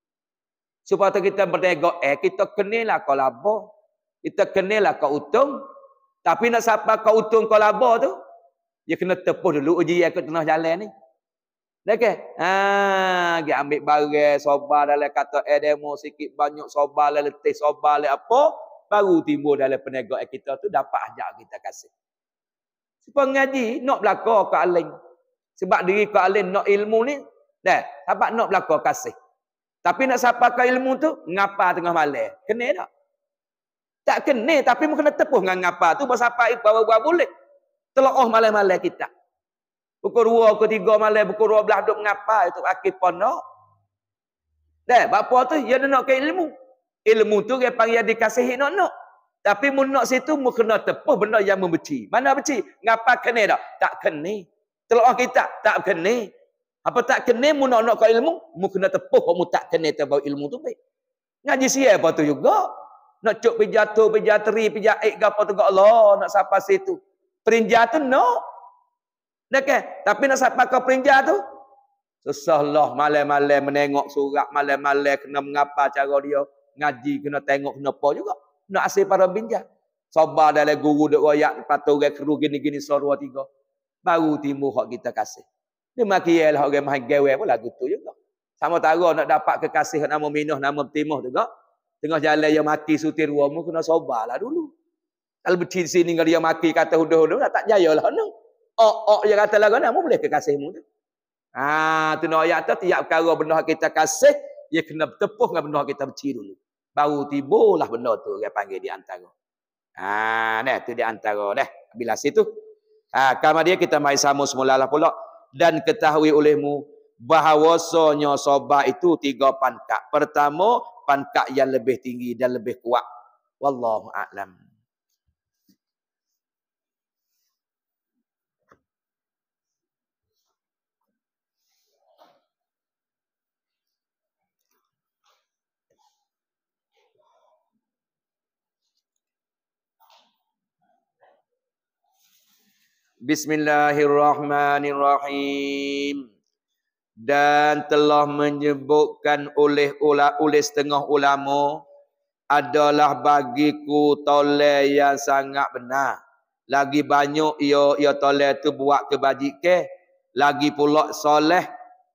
Supaya kita berdego eh kita kenalah kau labo. Kita kenalah kau untung. Tapi nak siapa kau untung kau labo tu? Ya kena tepuh dulu uji yang kena jalan ni. Eh? Okay. Ha, dia ambil barang, sobar dalam kata eh, demo sikit banyak, sobar dalam letih, sobar dalam apa. Baru timbul dalam penegak kita tu dapat ajak kita kasih. Sebab ngaji, nak belakang ke alim. Sebab diri ke alim nak ilmu ni, dah, dapat nak belakang kasih. Tapi nak siapa sapakan ilmu tu, ngapa tengah malam? Kena tak? Tak kena, tapi mungkin kena tepuh dengan ngapa tu, apa ibu bawa boleh. Telah oh malam-malam kita. Pukul 2, pukul 3 malam, pukul 12 duk mengapal itu akhir ponok. Dan bapa tu dia nak ke ilmu. Ilmu tu dia panggil yang dikasihi nak-nak. Tapi mun nak situ mun kena tepuh benda yang membeci. Mana beci? Ngapa kena dah? Tak kena. Telah kita tak kena. Apa tak kena mun nak nak ke ilmu, mun kena tepuh mu tak kena tabau ilmu tu baik. Ngaji sial apa tu juga. Nak cuk pijatuh, pijatri, pijat ik gapo tu Allah nak sampai situ. Perinjat nak no ke? Tapi nak sampai ke peringkat tu. Sesahlah malam-malam menengok surat. Malam-malam kena mengapa cara dia. Ngaji kena tengok kena apa juga. Nak asyik pada pinjam. Sobar dari guru duk royak. Patut orang keru gini-gini seorang tiga. Baru timur hak kita kasih. Dia maki ya lah orang main gawai pun lagu tu juga. Sama tahu nak dapat kekasih nama minuh, nama timur juga. Tengah jalan yang maki sutir rumah kena sobar lah dulu. Kalau bercinsi ni dia maki kata huduh-huduh tak jaya lah. No. Oh oh, yang kata lagu nama boleh kekasihmu tu. Ha, tu nak ayat tu tiap perkara benda kita kasih, dia kena tepuh dengan benda kita benci dulu. Baru lah benda tu dia panggil di antara. Ha, nah tu di antara dah. Bila situ. Ha, kama dia kita mai sama semula lah pula dan ketahui olehmu bahawasanya soba itu tiga pangkat. Pertama, pangkat yang lebih tinggi dan lebih kuat. Wallahu a'lam. Bismillahirrahmanirrahim. Dan telah menyebutkan oleh ula, oleh setengah ulama adalah bagiku tole yang sangat benar. Lagi banyak ia ya, ia ya tole tu buat kebajikan, lagi pula soleh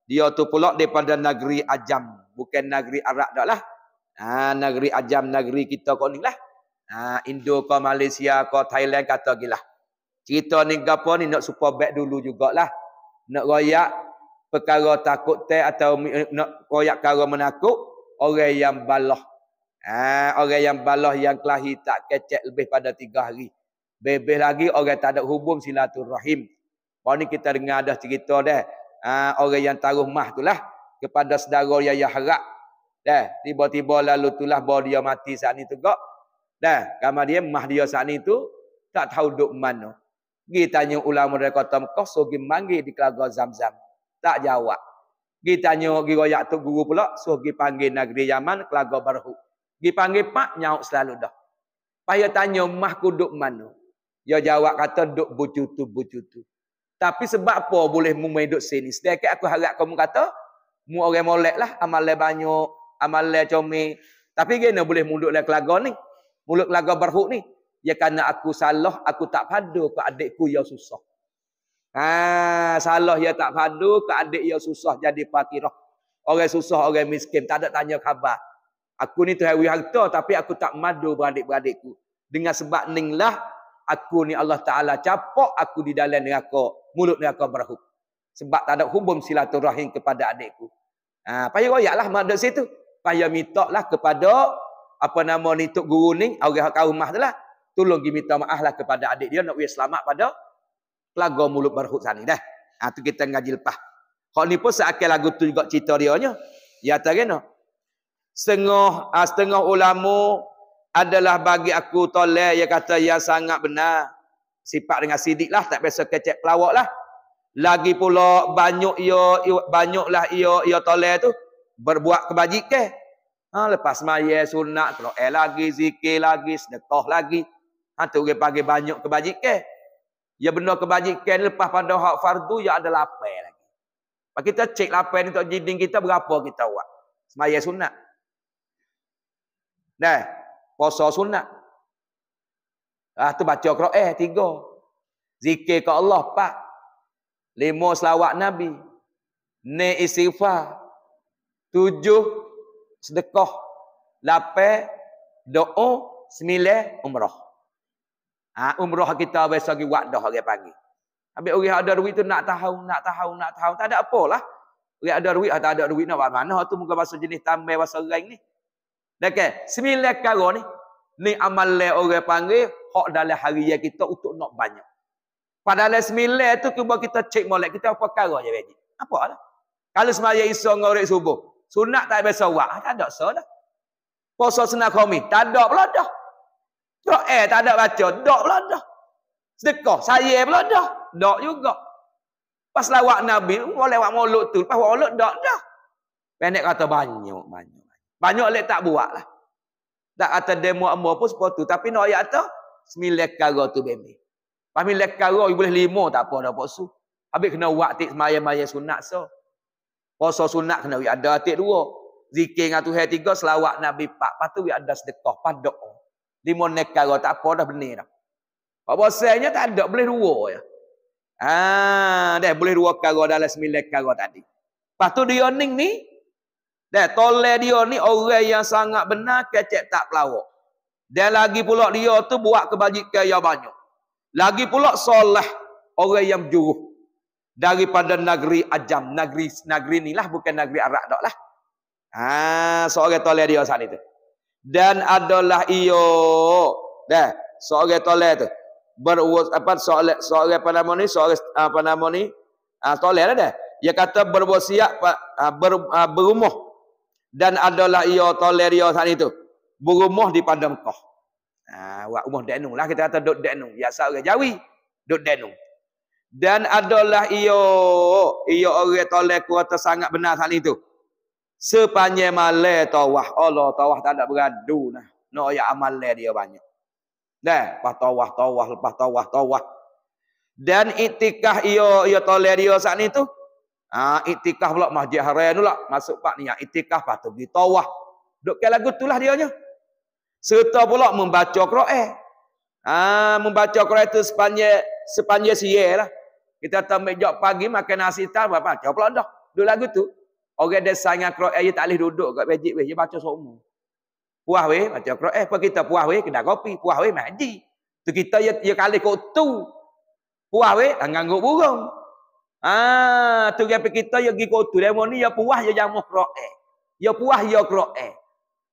dia tu pula daripada negeri Ajam, bukan negeri Arab dah lah. Ha, negeri Ajam, negeri kita kau ni lah. Ha, Indo ke Malaysia ke Thailand kata gila. Cerita ni apa ni nak super bag dulu jugalah. Nak royak perkara takut teh atau eh, nak royak perkara menakut orang yang balah. Ha, orang yang balah yang kelahi tak kecek lebih pada tiga hari. Bebeh lagi orang tak ada hubung silaturahim. Kau ni kita dengar dah cerita dah. Ha, orang yang taruh mah tu lah. Kepada saudara yang yang harap. Dah, tiba-tiba lalu tu lah bahawa dia mati saat ni tu kak. Dah, dia mah dia saat ni tu tak tahu duduk mana. Gi tanya ulama dari kota Mekah, so gi manggil di Kelaga Zamzam. Tak jawab. Gi tanya gi royak tu guru pula, so gi panggil negeri Yaman Kelaga Barhu. Gi panggil pak nyau selalu dah. Paya tanya mah kuduk mana? Dia jawab kata duk bucutu bucutu. Tapi sebab apa boleh mumai duk sini? Sedekat aku harap kamu kata, mu orang molek lah, amal banyak, amal comel. Tapi gini boleh mulut lah kelaga ni. Mulut kelaga berhuk ni. Ya kerana aku salah, aku tak padu ke adikku yang susah. Ha, salah ya tak padu ke adik yang susah jadi fakirah. Orang susah, orang miskin. Tak ada tanya khabar. Aku ni tuhai harta tapi aku tak madu beradik-beradikku. Dengan sebab lah. aku ni Allah Ta'ala capok aku di dalam aku Mulut aku berhub. Sebab tak ada hubung silaturahim kepada adikku. Ha, payah royak lah madu situ. Payah mitok lah kepada apa nama ni Tok Guru ni. Orang kau rumah tu lah tolong gi minta maaflah kepada adik dia nak we selamat pada lagu mulut berhut sana dah. Ha tu kita ngaji lepas. Kalau ni pun seakan lagu tu juga cerita dia nya. Ya tarina. Setengah uh, setengah ulama adalah bagi aku toleh yang kata yang sangat benar. Sifat dengan sidik lah. Tak biasa kecek pelawak lah. Lagi pula banyak ia, ya, lah ia, ya, ia ya toleh tu. Berbuat kebajikan. Ha, lepas maya sunat, kalau eh lagi, zikir lagi, sedekah lagi. Hantu orang panggil banyak kebajikan. Ya benar kebajikan lepas pada hak fardu, yang ada lapar lagi. Lepas kita cek lapar ni untuk jinding kita, berapa kita buat? Semayah sunat. Nah, puasa sunat. Ah tu baca Quran eh, tiga. Zikir ke Allah pak Lima selawat Nabi. Ne istighfar. Tujuh sedekah. Lapan doa sembilan umrah. Ha, umrah kita biasa pergi dah orang pagi. Habis orang ada duit tu nak tahu, nak tahu, nak tahu. Tak ada apa lah. Orang ada duit, ah, tak ada duit nak buat mana. tu muka bahasa jenis tambah bahasa orang ni. Dekat, sembilan kara ni. Ni amal orang panggil, hak dalam hari yang kita untuk nak banyak. Padahal sembilan tu cuba kita cek molek. Kita apa kara je bagi. Apa lah. Kalau semaya isu orang subuh. Sunat tak biasa buat. Ah, tak ada so lah. Puasa senak komi. Tak ada pula dah. Tak eh tak ada baca, dok lah dah. Sedekah, saya pula dah. Dok juga. Pas lawak Nabi, boleh oh, wak mulut tu, pas wak mulut dok dah. Pendek kata banyak, banyak. Banyak lek tak buat lah. Tak kata demo amur pun sebab tu. Tapi nak ayat tu, semilek kara tu bimbing. Pahamin lek kara, boleh lima tak apa dah su. Habis kena wak tik semaya-maya sunat so. Puasa sunat kena ada tik dua. Zikir dengan Tuhan tiga, selawak Nabi pak Lepas tu wik ada sedekah, padok lima negara tak apa dah benih dah. Apa sayangnya tak ada boleh dua ya. Ah, ha, dah boleh dua negara dalam sembilan negara tadi. Pastu dia ni ni dah tole dia ni orang yang sangat benar kecek tak pelawak. Dan lagi pula dia tu buat kebajikan yang banyak. Lagi pula soleh orang yang juruh daripada negeri Ajam, negeri negeri inilah bukan negeri Arab dak lah. Ah, ha, seorang tole dia saat itu dan adalah ia dah seorang toleh tu ber apa seorang seorang apa nama ni seorang apa nama ni ah toleh lah dah dia kata berwasiat ah, ah, ber, ah, berumah dan adalah ia toleh dia saat itu berumah di padang Mekah ah wak umah denung lah kita kata dok denung biasa orang Jawi dok denung dan adalah ia ia orang toleh kuat sangat benar saat itu sepanjang malam tawah Allah tawah tak ada beradu nah nak no, ayat amal dia banyak dah lepas tawah tawah lepas tawah tawah dan itikah ia ia tole dia saat ni tu ah ha, itikah pula masjid haram pula masuk pak ni yang ha, itikah patu pergi tawah dok ke lagu tulah dia nya serta pula membaca Quran eh. ha, membaca Quran tu sepanjang sepanjang siyalah kita tambah jok pagi makan nasi tar berapa baca pula dah duk lagu tu Orang dia sayang Quran, dia tak boleh duduk kat masjid dia baca semua. Puas weh, baca Quran, eh, apa kita puas weh, kedai kopi, puas weh, maji. Tu kita dia dia kalih kok tu. Puas weh, tanggang kok burung. Ah, tu kita dia pergi kok tu, dia ni dia puas dia jamu Quran. Dia puas dia Quran.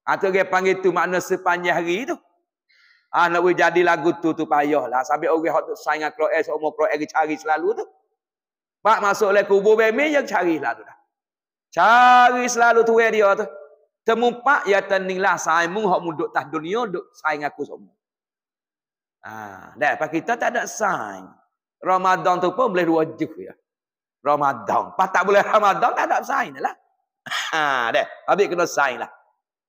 Ah, tu dia panggil tu makna sepanjang hari tu. Ah, nak boleh jadi lagu tu tu lah. Sambil orang hok sayang Quran, semua Quran dia cari selalu tu. Pak masuk le kubur bemi dia cari selalu dah. Cari selalu tuai dia tu. pak, ya tandinglah mung, hok muduk tah dunia duk saing aku semua. Ha, dah pak kita tak ada sign. Ramadan tu pun boleh wajib ya. Ramadan. Pas tak boleh Ramadan tak ada sign lah. Ha, dah. Habis kena sign lah.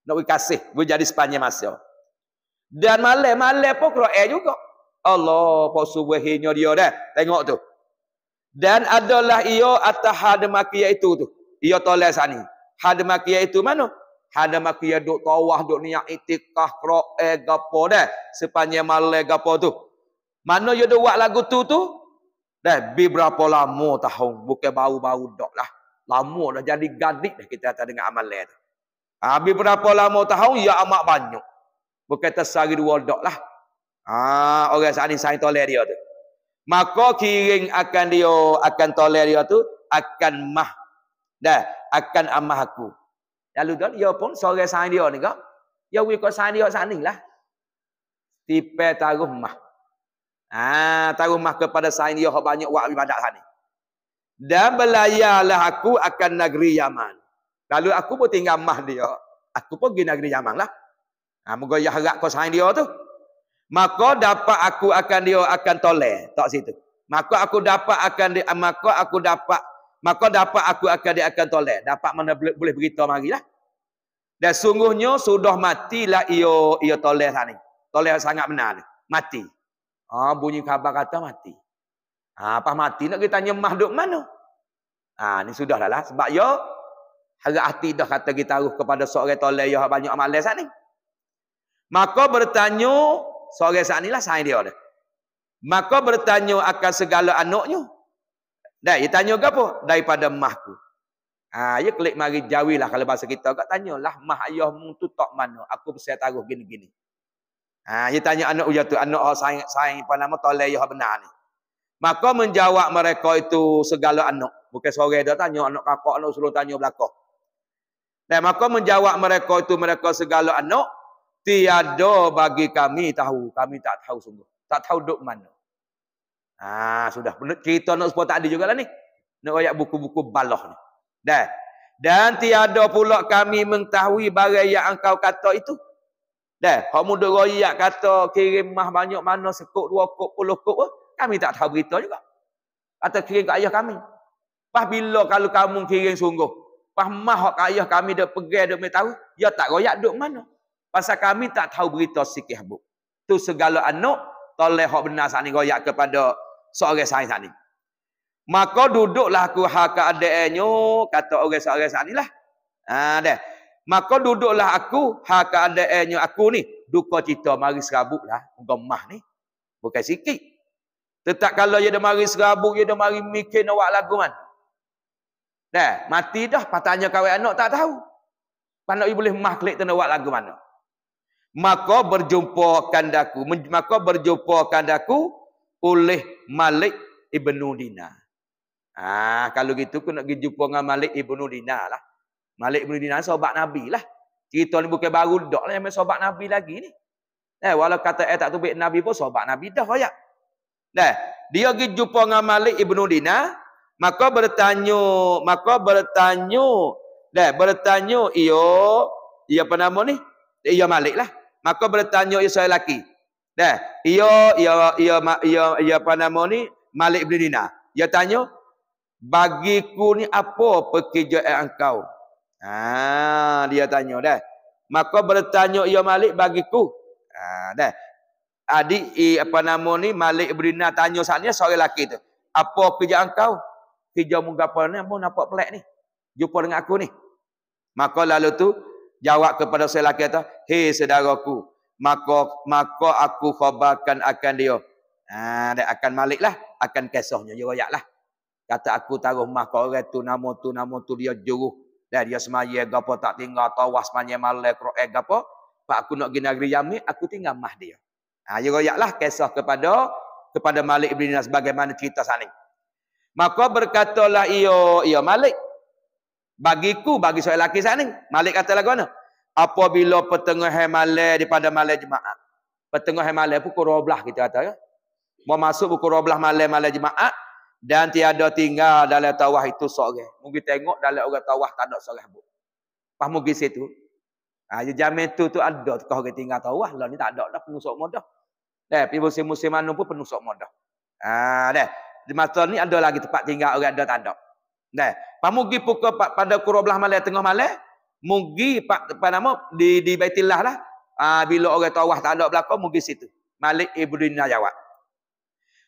Nak kasih, boleh jadi sepanjang masa. Dan malam malam pun kena air juga. Allah pasu wahinya dia dah. Tengok tu. Dan adalah ia atahad maki iaitu tu dia tolak sani. Hadmakiyah itu mana? Hadmakiyah duk tawah, duk niak itikah, kro'e, gapo dah. Sepanjang malai gapo tu. Mana dia duk buat lagu tu tu? Dah, beberapa berapa lama tahun. Bukan bau-bau dok lah. Lama dah jadi gadik dah kita kata dengan amalai tu. Ha, beberapa berapa lama tahun, ya amat banyak. Bukan tersari dua duk lah. Ha, orang saat ini saya tolak dia tu. Maka kiring akan dia, akan tolak dia tu, akan mah dah akan amah aku. Lalu dia ya pun sore sang dia ni kak. Ya, dia we kau sang dia sang lah. Tipe taruh mah. Ah taruh mah kepada sang dia banyak wak ibadat sang Dan belayarlah aku akan negeri Yaman. Lalu aku pun tinggal mah dia. Aku pun pergi negeri Yaman lah. Ha, moga ya harap kau sang dia tu. Maka dapat aku akan dia akan toleh. Tak situ. Maka aku dapat akan dia, maka aku dapat maka dapat aku akan dia akan tolak dapat mana boleh berita lah. dan sungguhnya sudah matilah ia ia tolak lah sana tolak sangat benar mati ha bunyi khabar kata mati ha apa mati nak kita tanya mah mana ha ni sudahlah lah sebab ya harap hati dah kata kita taruh kepada seorang tolak ya banyak amalan sana maka bertanya seorang sana lah sain dia dah maka bertanya akan segala anaknya Dah, dia tanya ke apa? Daripada mahku. Ha, dia ya klik mari lah kalau bahasa kita. Kau tanya lah, mah ayahmu tu tak mana? Aku bisa taruh gini-gini. Ha, dia tanya anak ujah tu, anak orang oh, sayang, sayang apa nama, tak boleh benar ni. Maka menjawab mereka itu segala anak. Bukan sore dia tanya, anak kakak, anak suruh tanya belakang. Dan maka menjawab mereka itu mereka segala anak tiada bagi kami tahu kami tak tahu sungguh tak tahu duk mana Ah, sudah. Kita nak sebut tadi juga lah ni. Nak ayat buku-buku baloh ni. Dah. Dan tiada pula kami mengetahui barang yang engkau kata itu. Dah. Hak muda royak kata kirim mah banyak mana sekup, dua kup, puluh kup. Kami tak tahu berita juga. Kata kirim ke ayah kami. Pas bila kalau kamu kirim sungguh. Pas mah hak ayah kami dah pergi, dah tahu. Ya tak royak duduk mana. Pasal kami tak tahu berita sikit habuk. Tu segala anak. toleh hak benar saat ni royak kepada seorang sains ni. Maka duduklah aku hak keadaannya eh, kata orang-orang sains lah. Ah dah. Maka duduklah aku hak keadaannya eh, aku ni duka cita mari serabut lah gemah ni. Bukan sikit. Tetap kalau dia dah mari serabut dia dah mari mikir nak buat lagu kan. Dah, mati dah patanya kawan anak tak tahu. Pan nak boleh mah klik tanda buat lagu mana. Maka berjumpa kandaku, maka berjumpa kandaku oleh Malik ibnu Dinar. Ah, ha, kalau gitu aku nak pergi jumpa dengan Malik ibnu Dinar lah. Malik ibnu Dinar sahabat Nabi lah. Kita ni bukan baru dak lah yang sahabat Nabi lagi ni. Eh, walau kata eh tak tubik Nabi pun sahabat Nabi dah kaya. Nah, dia pergi jumpa dengan Malik ibnu Dinar, maka bertanya, maka bertanya, dah bertanya iyo, iyo apa nama ni? Iyo Malik lah. Maka bertanya iyo saya lelaki. Dah, ia ia ia ia, ia, ia apa nama ni? Malik bin Dina. Dia tanya, "Bagiku ni apa pekerjaan eh, engkau?" Ha, dia tanya dah. Maka bertanya ia Malik bagiku. Ha, dah. Adik i, apa nama ni Malik bin Dina tanya sana seorang lelaki tu. Apa pekerjaan kau? Kerja mengapa ni? Apa nampak pelik ni? Jumpa dengan aku ni. Maka lalu tu jawab kepada saya lelaki tu, "Hei saudaraku, maka maka aku khabarkan akan dia. Ha dia akan lah, akan kisahnya dia royaklah. Kata aku taruh mah kau orang tu nama tu nama tu dia juruh dan dia semaya gapo tak tinggal tawas semaya malai kroe gapo. Pak aku nak gina negeri Yamin aku tinggal mah dia. Ha dia royaklah kisah kepada kepada Malik bin Dinas bagaimana cerita saling. Maka berkatalah ia, ia Malik. Bagiku, bagi seorang lelaki saat Malik kata lagu mana? apabila pertengah malam daripada malam jemaah. Pertengah malam pukul 12 kita kata ya. Mau masuk pukul 12 malam malam jemaah dan tiada tinggal dalam tawah itu sore. Mungkin tengok dalam orang tawah tak ada sore bu. Pas mungkin situ. Ah ha, jam itu tu ada kau orang tinggal tawah lah ni tak ada dah penuh sok modah. Eh, pi musim-musim mana pun penuh sok modah. Ah ha, deh. Di masa ni ada lagi tempat tinggal orang ada tak ada. Nah, pamugi pukul pada kurablah malam tengah malam, mugi pak apa nama di di Baitillah lah. Uh, bila orang tawaf tak ada belaka mugi situ. Malik Ibrahim Najawat.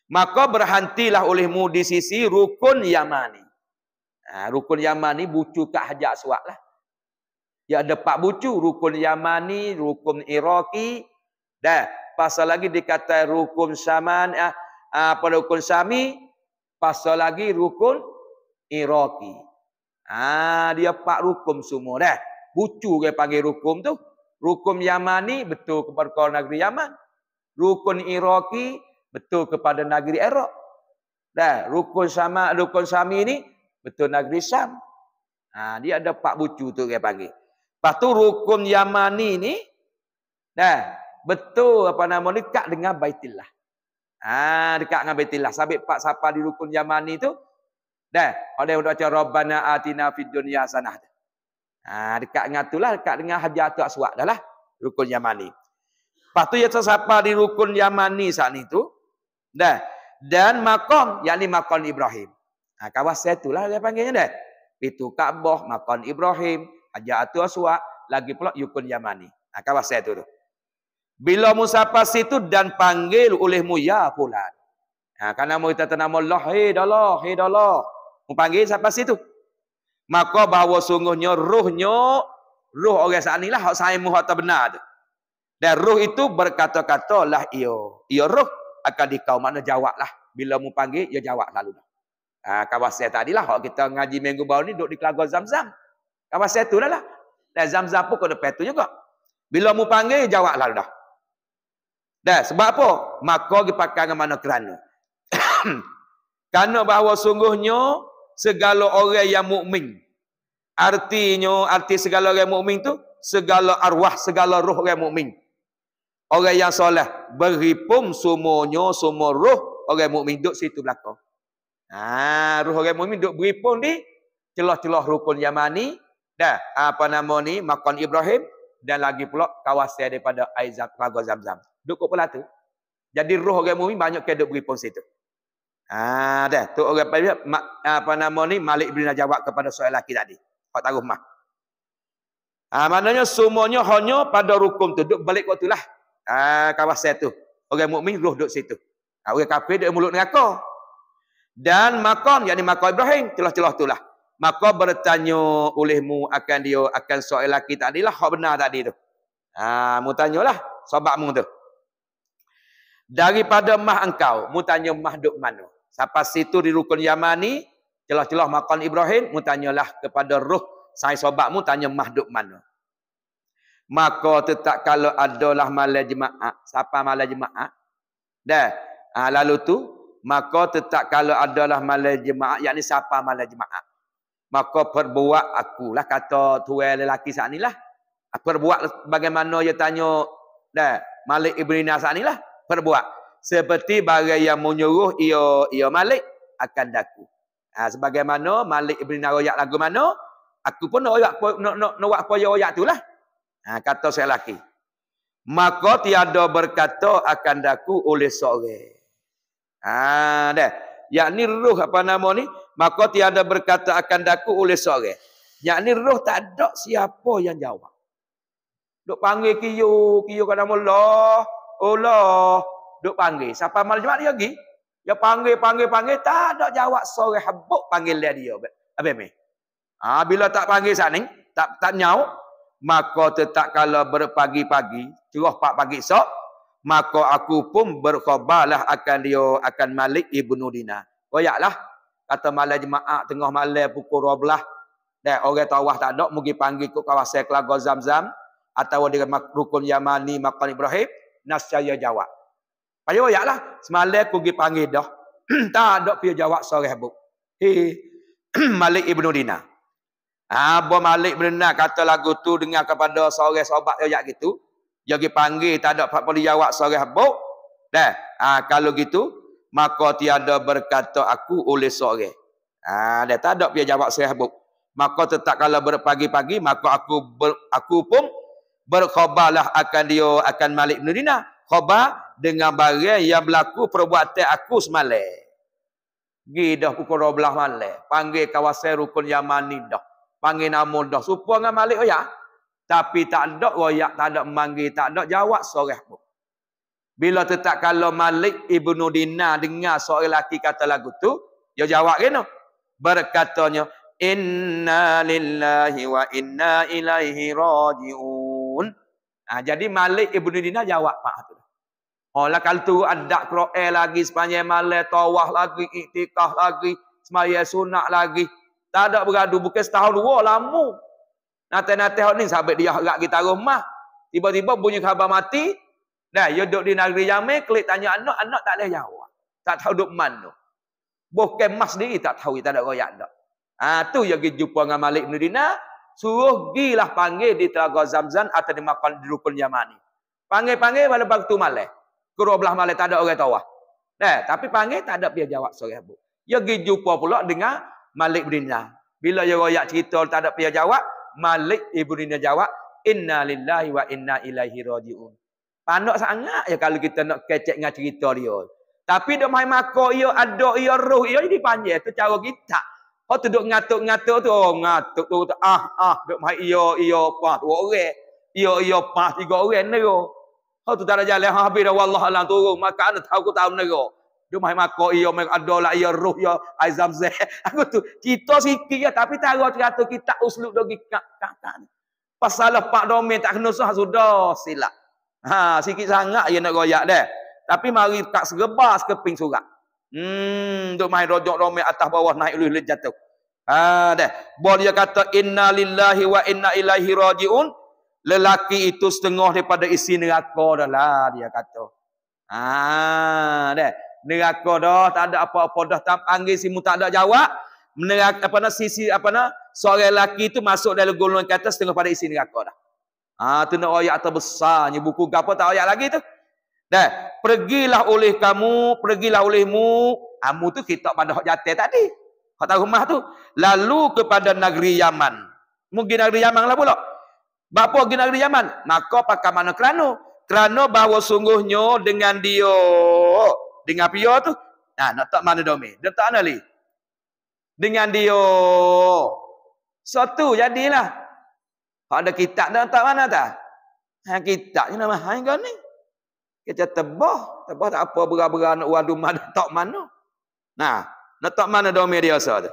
Maka berhentilah olehmu di sisi rukun Yamani. Ha, rukun Yamani bucu kat Hajar Aswad lah. Ya ada pak bucu rukun Yamani, rukun Iraki dah. Pasal lagi dikatai rukun Saman ah, ah, apa rukun Sami, pasal lagi rukun Iraki. Ah dia pak rukum semua dah. Bucu dia panggil rukum tu. Rukum yamani betul kepada negeri Yaman. Rukun Iraki betul kepada negeri erok, Dah, rukun sama rukun Sami ni betul negeri Sam. Ha, dia ada pak bucu tu dia panggil. Lepas tu rukun Yamani ni dah betul apa nama dekat dengan Baitillah. Ah ha, dekat dengan Baitillah. Sabik pak siapa di rukun Yamani tu Dah, oleh untuk baca Rabbana atina fid dunya hasanah. Ha, dekat dengan itulah, dekat dengan Hajatul Aswad dah lah. Rukun Yamani. Lepas tu, ia tersapa di Rukun Yamani saat itu, Dah. Dan makam, yakni makam Ibrahim. Ha, kawasan itulah dia panggilnya dah. Itu Ka'bah, makam Ibrahim, Hajatul Aswad, lagi pula Rukun Yamani. Ha, kawasan itu tu. Bila musafah situ dan panggil olehmu ya fulan. Ha, kerana kita tanam Allah, hei dah Allah, hei dah Allah. Mempanggil siapa situ. Maka bahawa sungguhnya ruhnya, ruh orang saat inilah, hak saya muha tak benar Dan ruh itu berkata-kata lah iyo. Iyo ruh akan dikau mana jawab lah. Bila mu panggil, ia jawab lalu. Ha, kawas saya tadi lah, kalau kita ngaji minggu baru ni, duduk di kelagor zam-zam. Kawas saya tu lah lah. Dan zam-zam pun kena petu juga. Bila mu panggil, jawab lalu dah. Dan sebab apa? Maka dipakai dengan mana kerana. Karena bahawa sungguhnya segala orang yang mukmin. Artinya arti segala orang mukmin tu segala arwah segala roh orang mukmin. Orang yang soleh berhipum semuanya semua roh orang mukmin duduk situ belakang. Ha, roh orang mukmin duduk berhipum di celah-celah rukun Yamani Dah apa nama ni makan Ibrahim dan lagi pula kawasan daripada Aizat Raga Zamzam. Duduk kat pula Jadi roh orang mukmin banyak ke duduk berhipum situ. Ah dah tu orang panggil apa nama ni Malik bin jawab kepada soal laki tadi. Pak Tahu mah. Ah maknanya semuanya hanya pada rukum tu duduk balik waktu lah. Ah kawasan tu. Orang mukmin roh duduk situ. Ah orang kafir duduk mulut neraka. Dan makam yakni makam Ibrahim celah-celah tu lah. Maka bertanya olehmu akan dia akan soal laki tadi lah hak benar tadi tu. Ah mu tanyalah sahabatmu tu. Daripada mah engkau, mu tanya mah duk mana? Siapa situ di rukun Yamani, celah-celah makan Ibrahim, mu tanyalah kepada ruh sai sobatmu tanya mahduk mana. Maka tetak kalau adalah malam jemaah, siapa malam jemaah? Dah. Ha, lalu tu maka tetak kalau adalah malam jemaah, yakni siapa malam jemaah? Maka perbuat aku lah kata tuan lelaki saat inilah. Perbuat bagaimana dia tanya dah Malik Ibrina saat inilah perbuat seperti barang yang menyuruh ia ia Malik akan daku. Ha, sebagaimana Malik Ibn Naroyak lagu mana? Aku pun nak royak nak nak nak royak tu lah. Ha, kata saya lelaki. Maka tiada berkata akan daku oleh sore. Ha, dah. Yakni ruh apa nama ni? Maka tiada berkata akan daku oleh sore. Yakni ruh tak ada siapa yang jawab. Duk panggil kiyo, kiyo kadang Allah. Allah duk panggil. Siapa malam Jumaat dia pergi. Dia panggil, panggil, panggil. Tak ada jawab sore habuk panggil dia dia. Habis ni. Ha, bila tak panggil saat ni, tak, tak nyau. Maka tetap kalau berpagi-pagi, curah pak pagi esok. Maka aku pun berkobalah akan dia, akan Malik Ibnu Dina. Koyaklah. Kata malam Jumaat tengah malam pukul 12. Dan orang tawah tak ada, mungkin panggil ke kawasan kelagor zam-zam. Atau dengan rukun Yamani, makan Ibrahim. Nasya jawab. Payah bayaklah. Semalam aku pergi panggil dah. tak ada pergi jawab sore bu. Hei. Malik Ibn Dina. Abu Malik Ibn Dina kata lagu tu dengar kepada sore sobat dia gitu. Dia pergi panggil tak ada apa boleh jawab sore bu. Dah. Ha, kalau gitu. Maka tiada berkata aku oleh sore. Ha, dia tak ada pergi jawab sore bu. Maka tetap kalau berpagi-pagi. Maka aku ber, aku pun berkhabarlah akan dia akan Malik Ibn Dina khabar dengan barang yang berlaku perbuatan aku semalam. Gi dah pukul 12 malam, panggil kawasan rukun Yamani dah. Panggil nama dah. Supo dengan Malik oya. Tapi tak ada royak, tak ada manggil, tak ada jawab sore pun. Bila tetap kalau Malik Ibnu Dinar dengar seorang lelaki kata lagu tu, dia jawab kena. Berkatanya, Inna lillahi wa inna ilaihi raji'un. Ha, jadi Malik Ibnu Dinar jawab, Pak. Allah kal tu ada kroe eh lagi sepanjang malam tawah lagi iktikaf lagi semaya sunak lagi tak ada beradu bukan setahun dua lamu Nanti nanti hok ni sampai dia gak kita rumah tiba-tiba bunyi khabar mati dah yo duk di negeri Yamai klik tanya anak anak tak leh jawab tak tahu duk mana. bukan mas diri tak tahu kita ada royak tak. ha tu yo gi jumpa dengan Malik bin Dina suruh gilah panggil di telaga Zamzam atau di makam di rukun Yamani panggil-panggil pada waktu malam Kedua belah malam tak ada orang tawah. Eh, tapi panggil tak ada dia jawab sore abu. Dia ya pergi jumpa pula dengan Malik bin Dinar. Bila dia royak cerita tak ada dia jawab, Malik ibn Dinar jawab, "Inna lillahi wa inna ilaihi rajiun." Panak sangat ya kalau kita nak kecek dengan cerita dia. Tapi dia mai mako ia ada ia roh ia jadi panjang tu cara kita. Kau oh, tu duk ngatuk-ngatuk tu, oh, ngatuk tu, ah ah duk mai ia ia apa dua orang. Ia ia pas tiga orang neraka. Ha tu daraja le ha habis dah wallah alam turun maka ana tahu aku tahu nego. Dia mai mako iyo mai adola iyo roh yo aizam zeh. Aku tu kita sikit ya tapi tahu teratur kita uslub dogi kakan. Pasal pak domen tak kena sah sudah silap. Ha sikit sangat ya nak goyak deh. Tapi mari tak segebas keping surat. Hmm duk mai rojok domen atas bawah naik ulul jatuh. Ha deh. Bol dia kata inna lillahi wa inna ilaihi rajiun lelaki itu setengah daripada isi neraka dah lah dia kata. Ah, ha, dah. Neraka dah tak ada apa-apa dah tak panggil si mu tak ada jawab. Neraka apa nak sisi apa nak seorang lelaki itu masuk dalam golongan ke atas setengah pada isi neraka dah. Ah, ha, tu nak ayat terbesarnya buku gapo tak ayat lagi tu. Dah, pergilah oleh kamu, pergilah olehmu. Amu ha, tu kita pada hak jatuh tadi. Kata rumah tu. Lalu kepada negeri Yaman. Mungkin negeri Yaman lah pula. Bapak pergi negeri Yaman? Maka pakai mana kerana? Kerana bahawa sungguhnya dengan dia. Dengan pia tu. Nah, nak tak mana domi? Dia tak nak Dengan dia. So jadilah. Kalau ada kitab dia tak mana tak? Ha, kitab ni nama hai kau ni. Kita tebah. Tebah tak apa berapa-berapa nak uang rumah tak mana. Nah, nak tak mana domi dia asal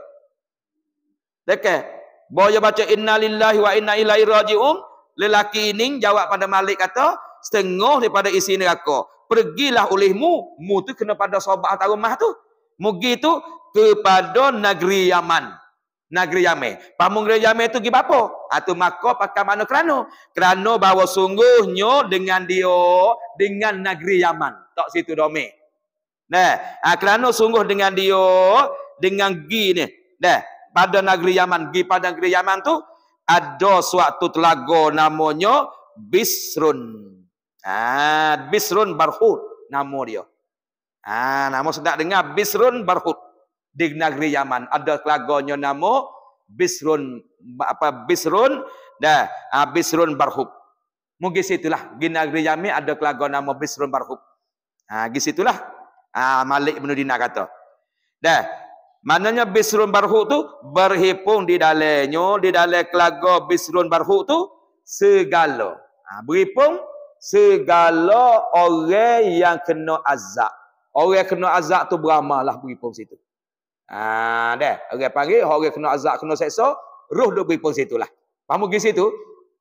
Dekat. Bahawa dia baca innalillahi wa inna ilaihi raji'un. Lelaki ini jawab pada Malik kata, setengah daripada isi neraka. Pergilah olehmu, mu tu kena pada sahabat atau rumah tu. Mugi tu kepada negeri Yaman. Negeri Yaman. Pamu negeri Yaman tu gimana apa? Atau ah, maka pakai mana kerana? Kerana bahawa sungguhnya dengan dia, dengan negeri Yaman. Tak situ domi. Nah, ah, kerana sungguh dengan dia, dengan gi ni. Nah, pada negeri Yaman. di pada negeri Yaman tu ada suatu telaga namanya Bisrun. Ah, Bisrun Barhud nama dia. Ah, nama sedak dengar Bisrun Barhud di negeri Yaman. Ada telaganya nama Bisrun apa Bisrun dah Ah, Bisrun Barhud. Mungkin situlah di negeri Yaman ada telaga nama Bisrun Barhud. Ah, di situlah Ah, Malik bin Dina kata. Dah, Maknanya bisrun barhu tu berhipung di dalenyo, di dalam kelaga bisrun barhu tu segala. Ha, berhipung segala orang yang kena azab. Orang kena azab tu beramalah berhipung situ. Ha, deh, Orang panggil, orang kena azab, kena seksa, ruh duduk berhipung situ lah. Faham pergi situ?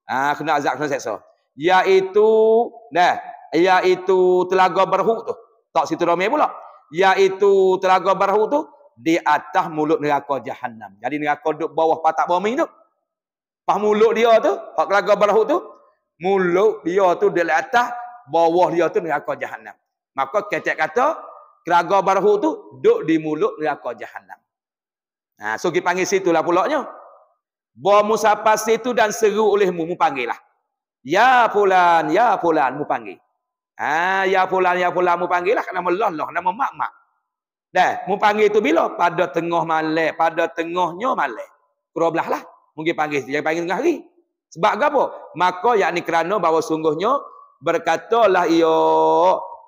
Ha, kena azab, kena seksa. Iaitu, deh, Iaitu telaga barhu tu. Tak situ ramai pula. Iaitu telaga barhu tu, di atas mulut neraka jahanam. Jadi neraka duduk bawah patak bumi tu. Pas mulut dia tu, Pak kelaga barahu tu, mulut dia tu di atas bawah dia tu neraka jahanam. Maka ketek kata kelaga barahu tu duduk di mulut neraka jahanam. Nah, ha, so pergi panggil situlah pulaknya. Bawa musafah itu dan seru olehmu, mu panggil lah. Ya pulan, ya pulan, mu panggil. Ah, ya pulan, ya pulan, mu panggil lah. Nama Allah, Allah, nama mak-mak. Dah, mu panggil tu bila? Pada tengah malam, pada tengahnya malam. Kurang belah lah. Mungkin panggil dia panggil tengah hari. Sebab apa? Maka yakni kerana bahawa sungguhnya berkatalah ia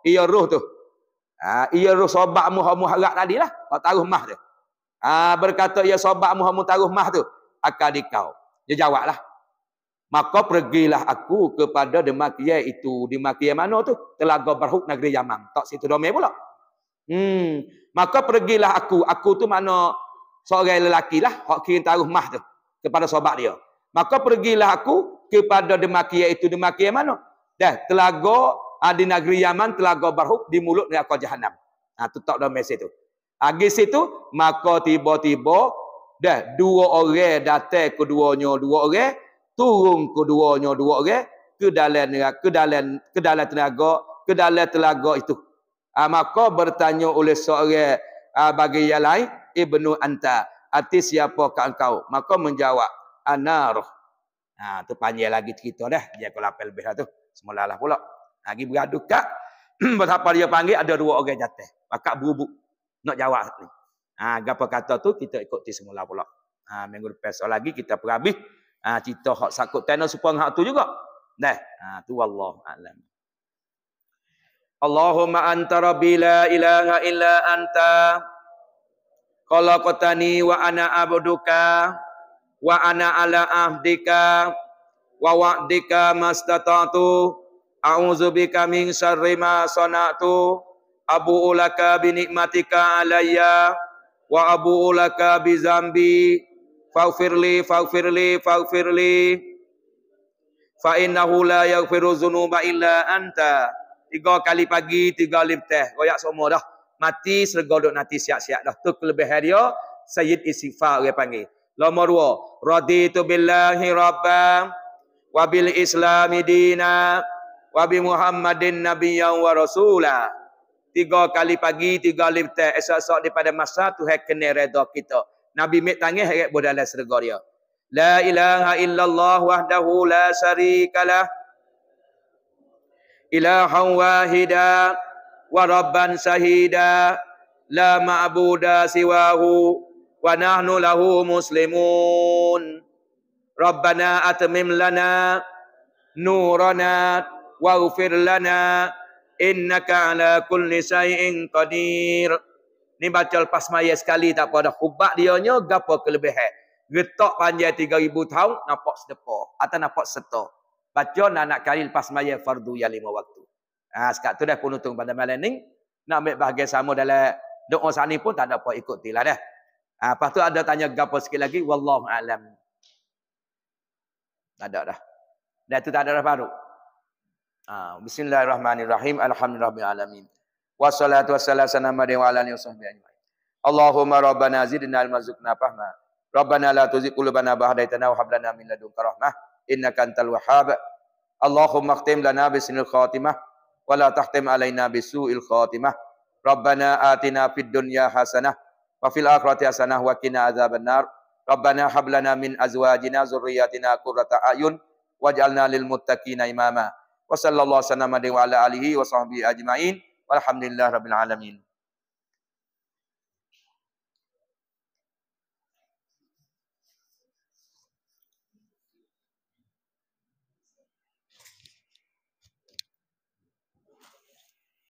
ia roh tu. Ha, ia roh sobat muha muharak tadi lah. Tak taruh mah dia. Ha, berkata ia sobat muha taruh mah tu. Akal dikau. Dia jawab lah. Maka pergilah aku kepada demakia itu. Demakia mana tu? Telaga berhuk negeri Yaman. Tak situ domain pula. Hmm, maka pergilah aku. Aku tu mana seorang lelaki lah. Hak kirim taruh mah tu kepada sobat dia. Maka pergilah aku kepada demaki iaitu demaki yang mana? Dah, telaga ah, di negeri Yaman, telaga barhub di mulut neraka Jahannam. Ha, ah, tu dalam ada mesej tu. Agis ah, situ, maka tiba-tiba dah dua orang datang keduanya dua orang turun keduanya dua orang ke dalam ke dalam ke dalam telaga ke dalam telaga itu Ha, maka bertanya oleh seorang ha, bagi yang lain, Ibnu Anta, arti siapa kat engkau? Maka menjawab, Anar. Ha, ah, tu panjang lagi cerita dah. Dia kalau apa lebih lah tu. Semula lah pula. Lagi beradu kat, berapa dia panggil, ada dua orang jatuh. Pakat berubuk. Nak jawab. Ni. Ha, apa kata tu, kita ikuti semula pula. Ha, minggu lepas lagi, kita perhabis. Ha, cerita hak sakut tenor supaya hak tu juga. Dah. Ha, tu Allah. Alhamdulillah. Allahumma anta rabbi la ilaha illa anta kotani wa ana abduka wa ana ala ahdika wa wa'dika mastata'tu a'udzu bika min syarri ma sana'tu abu ulaka binikmatika alaya, wa abu ulaka bizambi. zambi faghfirli faghfirli fa innahu la yaghfiru dzunuba illa anta Tiga kali pagi, tiga lim teh. Goyak semua dah. Mati, serga duduk nanti siap-siap dah. Itu kelebihan dia. Sayyid Isifah dia panggil. Nomor dua. Raditu billahi rabbam. Wabil islami dina. Wabi Muhammadin nabiyan wa rasulah. Tiga kali pagi, tiga lim teh. Esok-esok daripada masa tu, hai kena reda kita. Nabi mit tangih, hai budalah serga dia. La ilaha illallah wahdahu la syarikalah wa إلها واحدا وربا شهيدا لا معبود سواه ونحن له مسلمون ربنا أتمم لنا نورنا واغفر لنا إنك على كل شيء قدير Ni baca lepas maya sekali tak apa dah hubak dia nya gapo kelebihan. Getok panjang 3000 tahun nampak sedepa atau nampak setor. Baca nak nak kali lepas maya fardu yang lima waktu. Ha, sekarang tu dah penutup pada malam ni. Nak ambil bahagian sama dalam doa sana pun tak ada apa ikutilah dah. Ha, lepas tu ada tanya gapa sikit lagi. Wallahu alam. Tak ada dah. Dan tu tak ada dah baru. Ha, Bismillahirrahmanirrahim. Alhamdulillahirrahmanirrahim. Wassalatu wassalamu ala nabiyyina wa ala alihi wasahbihi Allahumma rabbana zidna ilma wa fahma. Rabbana la tuzigh qulubana ba'da idh hadaytana wa hab lana min ladunka rahmah. إنك أنت الوهاب اللهم اختم لنا بسن الخاتمة ولا تختم علينا بسوء الخاتمة ربنا آتنا في الدنيا حسنة وفي الآخرة حسنة وقنا عذاب النار ربنا هب لنا من أزواجنا ذرياتنا قرة أعين واجعلنا للمتقين إماما وصلى الله وسلم على آله وصحبه أجمعين والحمد لله رب العالمين